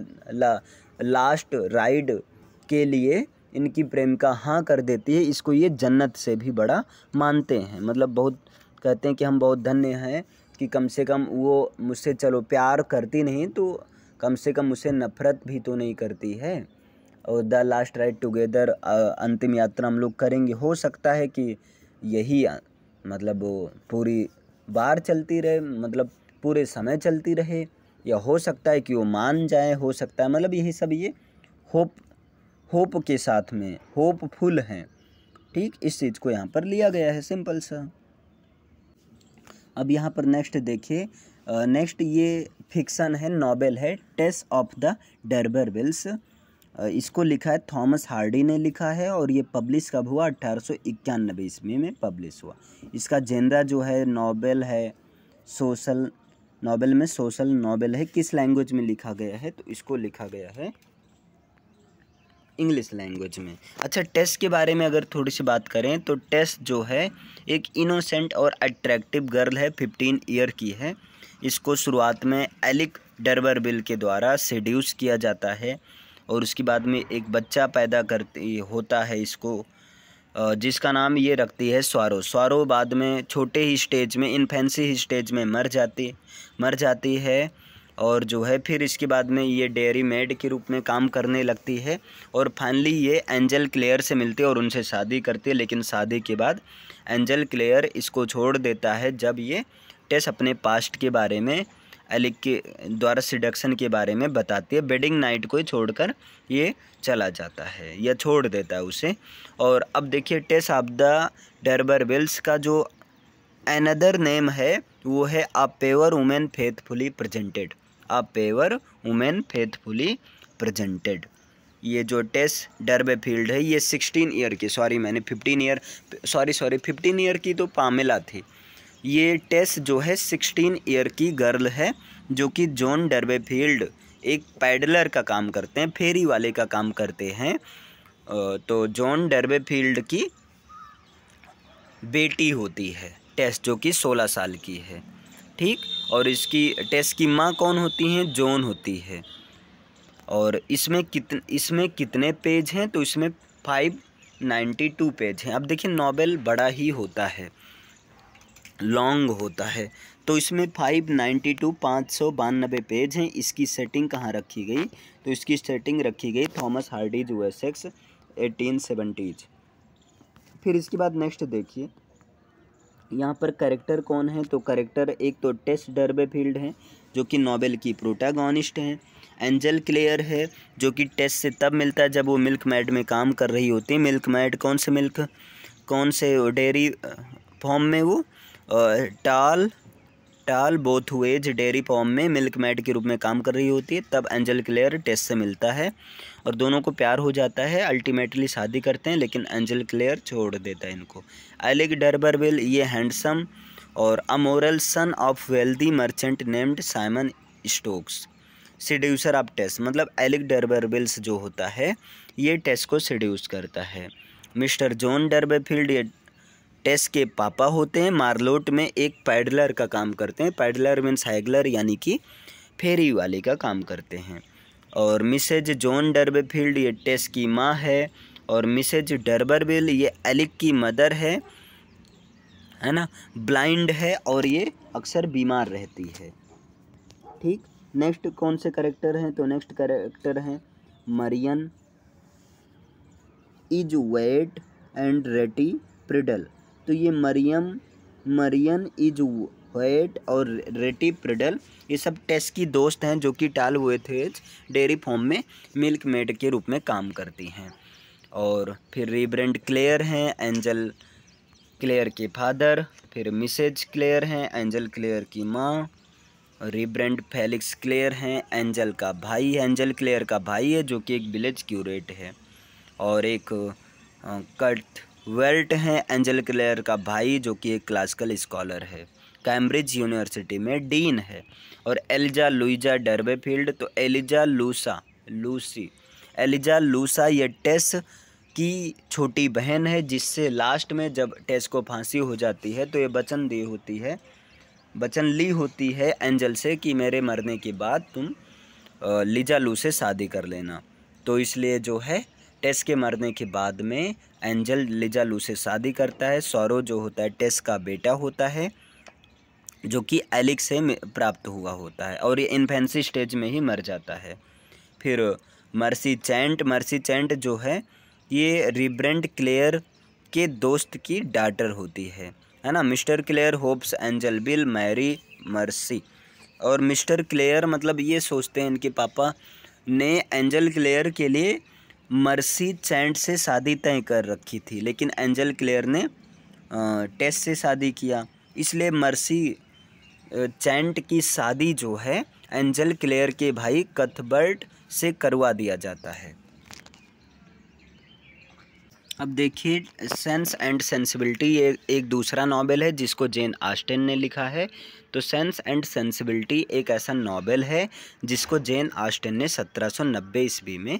ला लास्ट राइड के लिए इनकी प्रेम का हाँ कर देती है इसको ये जन्नत से भी बड़ा मानते हैं मतलब बहुत कहते हैं कि हम बहुत धन्य हैं कि कम से कम वो मुझसे चलो प्यार करती नहीं तो कम से कम मुझसे नफ़रत भी तो नहीं करती है और द लास्ट राइड टुगेदर अंतिम यात्रा हम लोग करेंगे हो सकता है कि यही मतलब पूरी बार चलती रहे मतलब पूरे समय चलती रहे या हो सकता है कि वो मान जाए हो सकता है मतलब यही सब ये होप होप के साथ में होपफुल हैं ठीक इस चीज़ को यहाँ पर लिया गया है सिंपल सा अब यहाँ पर नेक्स्ट देखिए नेक्स्ट ये फिक्सन है नॉवेल है Tess of the d'Urbervilles इसको लिखा है थॉमस हार्डी ने लिखा है और ये पब्लिश कब हुआ अट्ठारह सौ इक्यानबे ईस्वी में पब्लिश हुआ इसका जेनरा जो है नॉवेल है सोशल नॉबेल में सोशल नॉबेल है किस लैंग्वेज में लिखा गया है तो इसको लिखा गया है इंग्लिश लैंग्वेज में अच्छा टेस्ट के बारे में अगर थोड़ी सी बात करें तो टेस्ट जो है एक इनोसेंट और अट्रैक्टिव गर्ल है फिफ्टीन ईयर की है इसको शुरुआत में एलिक डरबर बिल के द्वारा सेड्यूस किया जाता है और उसके बाद में एक बच्चा पैदा करती होता है इसको जिसका नाम ये रखती है स्वारो स्वारो बाद में छोटे ही स्टेज में इन्फेंसी ही स्टेज में मर जाती मर जाती है और जो है फिर इसके बाद में ये डेयरी मेड के रूप में काम करने लगती है और फाइनली ये एंजल क्लेयर से मिलती है और उनसे शादी करती है लेकिन शादी के बाद एंजल क्लेयर इसको छोड़ देता है जब ये टेस अपने पास्ट के बारे में एलिक के द्वारा सिडक्शन के बारे में बताती है बेडिंग नाइट को छोड़कर ये चला जाता है या छोड़ देता है उसे और अब देखिए Tess of the d'Urbervilles का जो एनदर नेम है वो है a pure woman faithfully presented a pure woman faithfully presented ये जो टेस डरबे फील्ड है ये सिक्सटीन ईयर की सॉरी मैंने fifteen year sorry sorry fifteen year की तो पामिला थी ये टेस जो है सिक्सटीन ईयर की गर्ल है जो कि जॉन डरबे फील्ड एक पैडलर का काम करते हैं फेरी वाले का काम करते हैं तो जॉन डरबे फील्ड की बेटी होती है टेस्ट जो कि सोलह साल की है ठीक और इसकी टेस्ट की माँ कौन होती हैं जोन होती है और इसमें कित इसमें कितने पेज हैं तो इसमें फाइव नाइन्टी टू पेज हैं अब देखिए नॉवेल बड़ा ही होता है लॉन्ग होता है तो इसमें फाइव नाइन्टी टू पाँच सौ बानबे पेज हैं इसकी सेटिंग कहाँ रखी गई तो इसकी सेटिंग रखी गई Thomas Hardy's Wessex eighteen seventies फिर इसके बाद नेक्स्ट देखिए यहाँ पर करेक्टर कौन है तो करेक्टर एक तो टेस्ट डरबे फील्ड है जो कि नोबेल की प्रोटागॉनिस्ट हैं एंजल क्लेयर है जो कि टेस्ट से तब मिलता है जब वो मिल्क मैड में काम कर रही होती है मिल्क मैड कौन से मिल्क कौन से डेयरी फॉर्म में वो टाल टाल बोथुएज डेयरी फॉर्म में मिल्क मेड के रूप में काम कर रही होती है तब एंजल क्लेयर टेस्ट से मिलता है और दोनों को प्यार हो जाता है अल्टीमेटली शादी करते हैं लेकिन एंजल क्लेयर छोड़ देता है इनको एलिक डरबरविल ये हैंडसम और amoral son of wealthy merchant named Simon Stokes seducer of Tess मतलब एलिक डरबरविल्स जो होता है ये टेस्ट को सीड्यूस करता है मिस्टर जॉन डरबेफील्ड ये टेस के पापा होते हैं मार्लोट में एक पैडलर का काम करते हैं पैडलर मीन्स हैगलर यानी कि फेरी वाले का काम करते हैं और मिसेज जॉन डर्बेफील्ड ये टेस की माँ है और मिसेज डर्बरबिल ये एलिक की मदर है है ना ब्लाइंड है और ये अक्सर बीमार रहती है ठीक नेक्स्ट कौन से करेक्टर हैं तो नेक्स्ट करेक्टर हैं Marian Izz Huett and Retty Priddle तो ये मरियम मरियन इज वेट और रेटी प्रिडल ये सब टेस्ट की दोस्त हैं जो कि टाल हुए थे डेयरी फॉर्म में मिल्क मेड के रूप में काम करती हैं और फिर रिब्रेंड क्लेयर हैं एंजल क्लेयर के फादर फिर मिसेज क्लेयर हैं एंजल क्लेयर की माँ रिब्रेंड फेलिक्स क्लेयर हैं एंजल का भाई एंजल क्लेयर का भाई है जो कि एक विलेज क्यूरेट है और एक uh, वेल्ट हैं एंजल क्लेयर का भाई जो कि एक क्लासिकल स्कॉलर है कैम्ब्रिज यूनिवर्सिटी में डीन है और एलिजा लुइजा डर्बेफील्ड तो Eliza Louisa Lucy Eliza Louisa ये टेस की छोटी बहन है जिससे लास्ट में जब टेस को फांसी हो जाती है तो ये वचन दी होती है वचन ली होती है एंजल से कि मेरे मरने के बाद तुम लिजा लू से शादी कर लेना तो इसलिए जो है टेस के मरने के बाद में एंजल लिजालू से शादी करता है सौरव जो होता है टेस का बेटा होता है जो कि एलिक से प्राप्त हुआ होता है और ये इन्फेंसी स्टेज में ही मर जाता है फिर मर्सी चैंट मर्सी चैंट जो है ये रिब्रेंड क्लेयर के दोस्त की डाटर होती है है ना Mr Clare hopes Angel will marry Mercy और मिस्टर क्लेयर मतलब ये सोचते हैं इनके पापा ने एंजल क्लेयर के लिए मर्सी चैंट से शादी तय कर रखी थी लेकिन एंजल क्लेयर ने टेस्ट से शादी किया इसलिए मर्सी चैंट की शादी जो है एंजल क्लेयर के भाई कथबर्ट से करवा दिया जाता है अब देखिए सेंस एंड सेंसिबिलिटी ये एक दूसरा नावल है जिसको जेन आस्टेन ने लिखा है तो सेंस एंड सेंसिबिलिटी एक ऐसा नावल है जिसको जेन आस्टेन ने 1790 ईस्वी में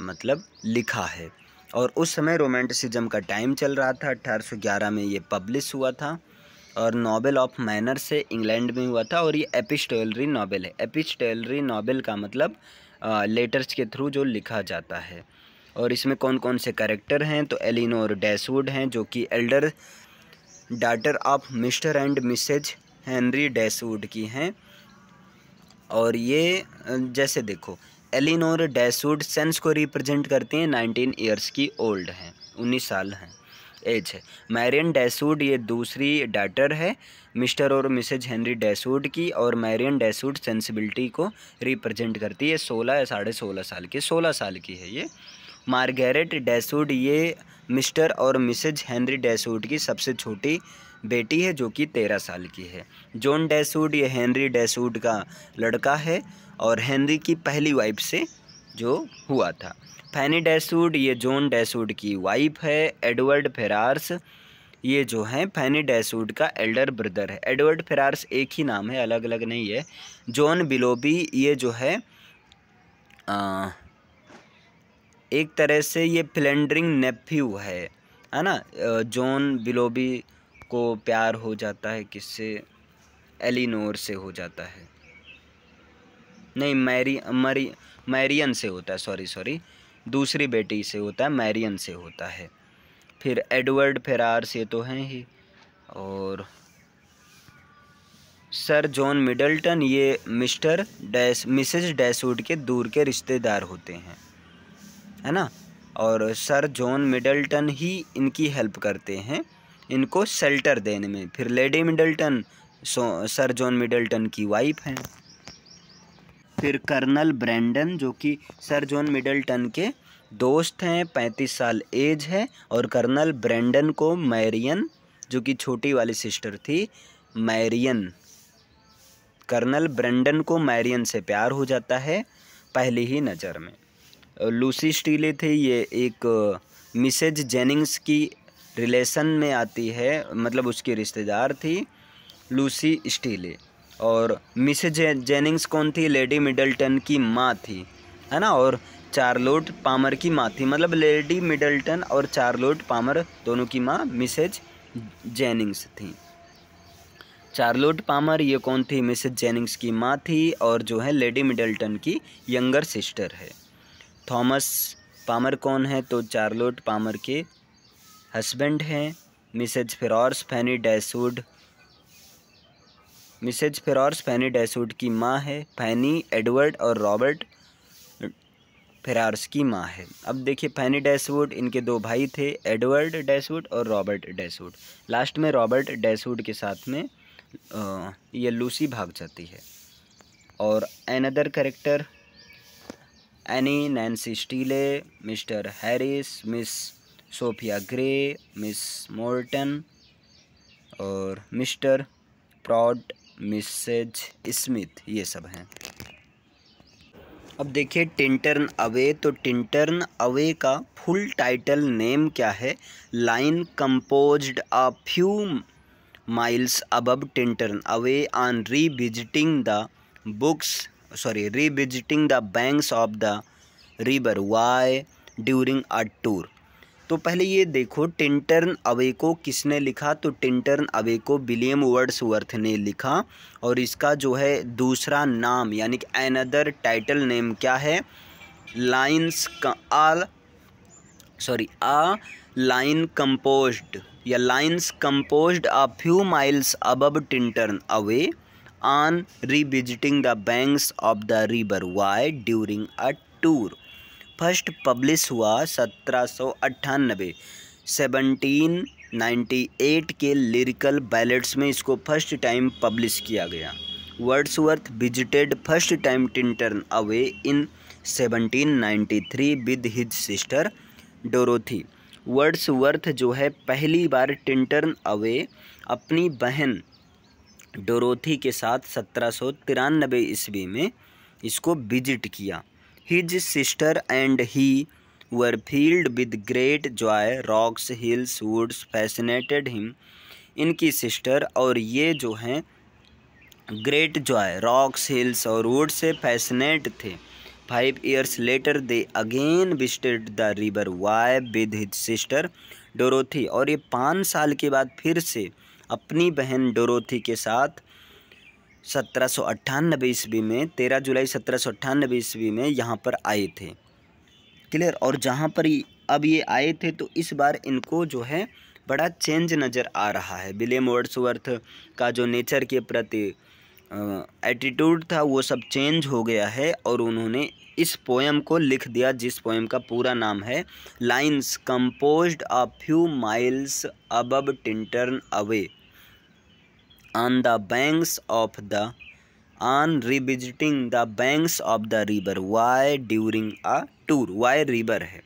मतलब लिखा है और उस समय रोमांटिसिज्म का टाइम चल रहा था 1811 में ये पब्लिश हुआ था और नॉबल ऑफ मैनर से इंग्लैंड में हुआ था और ये एपिस्टोलरी नॉबल है एपिस्टोलरी नॉबल का मतलब लेटर्स के थ्रू जो लिखा जाता है और इसमें कौन कौन से करेक्टर हैं तो एलिनोर डैसवुड हैं जो कि elder daughter of Mr and Mrs Henry Dashwood की हैं और ये जैसे देखो एलिनोर डैसुड सेंस को रिप्रेजेंट करती हैं नाइनटीन ईयर्स की ओल्ड हैं उन्नीस साल हैं एज है मैरियन डैशवुड ये दूसरी डाटर है मिस्टर और मिसेज हेनरी डैशवुड की और मैरियन डैशवुड सेंसिबिलिटी को रिप्रेजेंट करती है सोलह या साढ़े सोलह साल की सोलह साल की है ये मार्गेरेट डैशवुड ये मिस्टर और मिसेज हेनरी डैशवुड की सबसे छोटी बेटी है जो कि तेरह साल की है जॉन डैशवुड ये हेनरी डैशवुड का लड़का है और हेनरी की पहली वाइफ से जो हुआ था फैनी डैसूड ये जॉन डैसूड की वाइफ है एडवर्ड फेरार्स ये जो है फैनी डैसूड का एल्डर ब्रदर है एडवर्ड फेरार्स एक ही नाम है अलग अलग नहीं है जॉन बिलोबी ये जो है आ, एक तरह से ये फ्लेंडरिंग नेफ्यू है है ना जॉन बिलोबी को प्यार हो जाता है किससे एलिनोर से हो जाता है नहीं मैरी मरी मैरियन से होता है सॉरी सॉरी दूसरी बेटी से होता है मैरियन से होता है फिर एडवर्ड फेरार से तो हैं ही और सर जॉन मिडल्टन ये मिस्टर डैस मिसेज डैशवुड के दूर के रिश्तेदार होते हैं है ना और सर जॉन मिडल्टन ही इनकी हेल्प करते हैं इनको शेल्टर देने में फिर Lady Middleton Sir John Middleton की वाइफ हैं फिर कर्नल ब्रैंडन जो कि सर जॉन मिडलटन के दोस्त हैं पैंतीस साल एज है और कर्नल ब्रैंडन को मैरियन जो कि छोटी वाली सिस्टर थी मैरियन कर्नल ब्रैंडन को मैरियन से प्यार हो जाता है पहली ही नज़र में लूसी स्टीले थे ये एक मिसेज जेनिंग्स की रिलेशन में आती है मतलब उसकी रिश्तेदार थी लूसी स्टीले और मिस जे, जेनिंग्स कौन थी लेडी मिडलटन की माँ थी है ना और चार्लोट पामर की माँ थी मतलब लेडी मिडलटन और चार्लोट पामर दोनों की माँ मिसेज जेनिंग्स थी चार्लोट पामर ये कौन थी मिसेज जेनिंग्स की माँ थी और जो है लेडी मिडलटन की यंगर सिस्टर है थॉमस पामर कौन है तो चार्लोट पामर के हस्बैंड हैं Mrs Ferrars Fanny Dashwood Mrs Ferrars Fanny Dashwood की माँ है फैनी एडवर्ड और रॉबर्ट फेरार्स की माँ है अब देखिए फैनी डेसवुड इनके दो भाई थे एडवर्ड डैसवुड और रॉबर्ट डैशवुड लास्ट में रॉबर्ट डेसवुड के साथ में ये लूसी भाग जाती है और another character Anne Nancy Steele Mr Harris Miss Sophia Grey Miss Morton और मिस्टर प्रॉड मिसेज स्मिथ ये सब हैं अब देखिए टिंटर्न अवे तो टिंटर्न अवे का फुल टाइटल नेम क्या है line composed a few miles above Tintern Abbey on visiting the books sorry revisiting the banks of the river Wye during a tour तो पहले ये देखो टिंटर्न अवे को किसने लिखा तो टिंटर्न अवे को विलियम वर्ड्सवर्थ ने लिखा और इसका जो है दूसरा नाम यानी कि अनदर टाइटल नेम क्या है lines all sorry a line composed या lines composed a few miles above Tintern Abbey revisiting the banks of the river Wye during a tour first publish हुआ सत्रह सौ अट्ठानबे सेवनटीन नाइन्टी एट के lyrical ballads में इसको first time publish किया गया Wordsworth visited first time Tintern Abbey in 1793 with his sister Dorothy Wordsworth जो है पहली बार टिंटर्न अवे अपनी बहन डोरोथी के साथ सत्रह ईस्वी में इसको विजिट किया his sister and he were filled with great joy rocks hills woods fascinated him इनकी सिस्टर और ये जो हैं ग्रेट जॉय रॉक्स हिल्स और वुड से फैसनेट थे five years later they again visited the river Wye with his sister Dorothy और ये पाँच साल के बाद फिर से अपनी बहन डोरोथी के साथ सत्रह सौ अट्ठानबे ईस्वी में तेरह जुलाई सत्रह सौ अट्ठानबे ईस्वी में यहाँ पर आए थे क्लियर और जहाँ पर अब ये आए थे तो इस बार इनको जो है बड़ा चेंज नज़र आ रहा है विलियम वर्ड्सवर्थ का जो नेचर के प्रति एटीट्यूड था वो सब चेंज हो गया है और उन्होंने इस पोएम को लिख दिया जिस पोएम का पूरा नाम है lines composed a few miles above Tintern Abbey on the banks of the on revisiting the banks of the river Wye during a tour Wye river है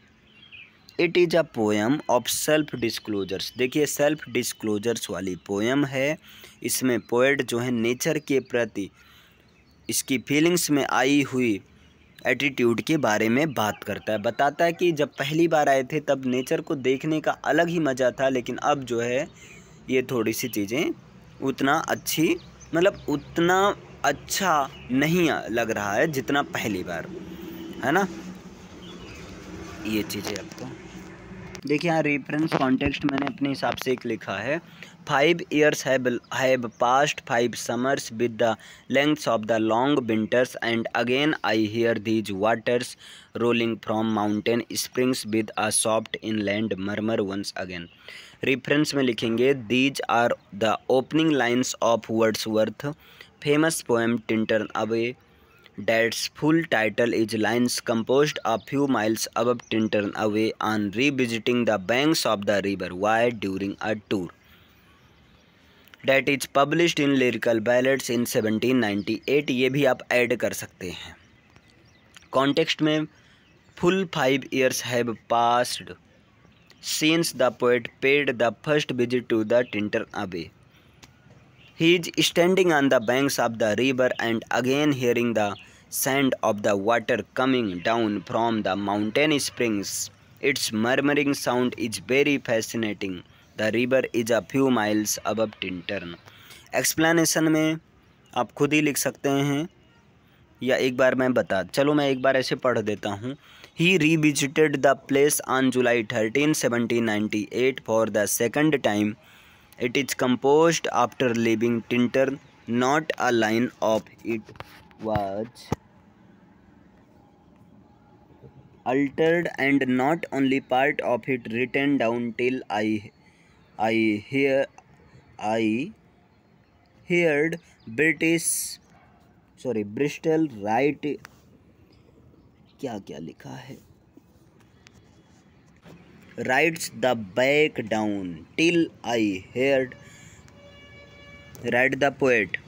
it is a poem of self disclosures देखिए self disclosures वाली poem है इसमें poet जो है nature के प्रति इसकी फीलिंग्स में आई हुई एटीट्यूड के बारे में बात करता है बताता है कि जब पहली बार आए थे तब नेचर को देखने का अलग ही मज़ा था लेकिन अब जो है ये थोड़ी सी चीज़ें उतना अच्छी मतलब उतना अच्छा नहीं लग रहा है जितना पहली बार है ना ये चीज़ें आपको देखिए यहाँ रेफरेंस कॉन्टेक्स्ट मैंने अपने हिसाब से एक लिखा है five years have past five summers with the lengths of the long winters and again I hear these waters rolling from mountain springs with a soft inland murmur once again reference में लिखेंगे these are the opening lines of Wordsworth famous poem Tintern Abbey that's full title is lines compose a few miles above Tintern Abbey on revisiting the banks of the river Wye during a tour that is publish in lyrical ballads in 1798 ये भी आप add कर सकते हैं context में full five years have passed since the poet paid the first visit to the Tintern Abbey he is standing on the banks of the river and again hearing the sound of the water coming down from the mountain springs its murmuring sound is very fascinating the river is a few miles above Tintern explanation में आप खुद ही लिख सकते हैं या एक बार मैं बता चलो मैं एक बार ऐसे पढ़ देता हूँ he revisited the place on July thirteen seventeen ninety eight for the second time it is compose after leaving Tintern not a line of it was altered and not only part of it written down till I I hear I heard British sorry Bristol right क्या क्या लिखा है writes the back down till I hear right the poet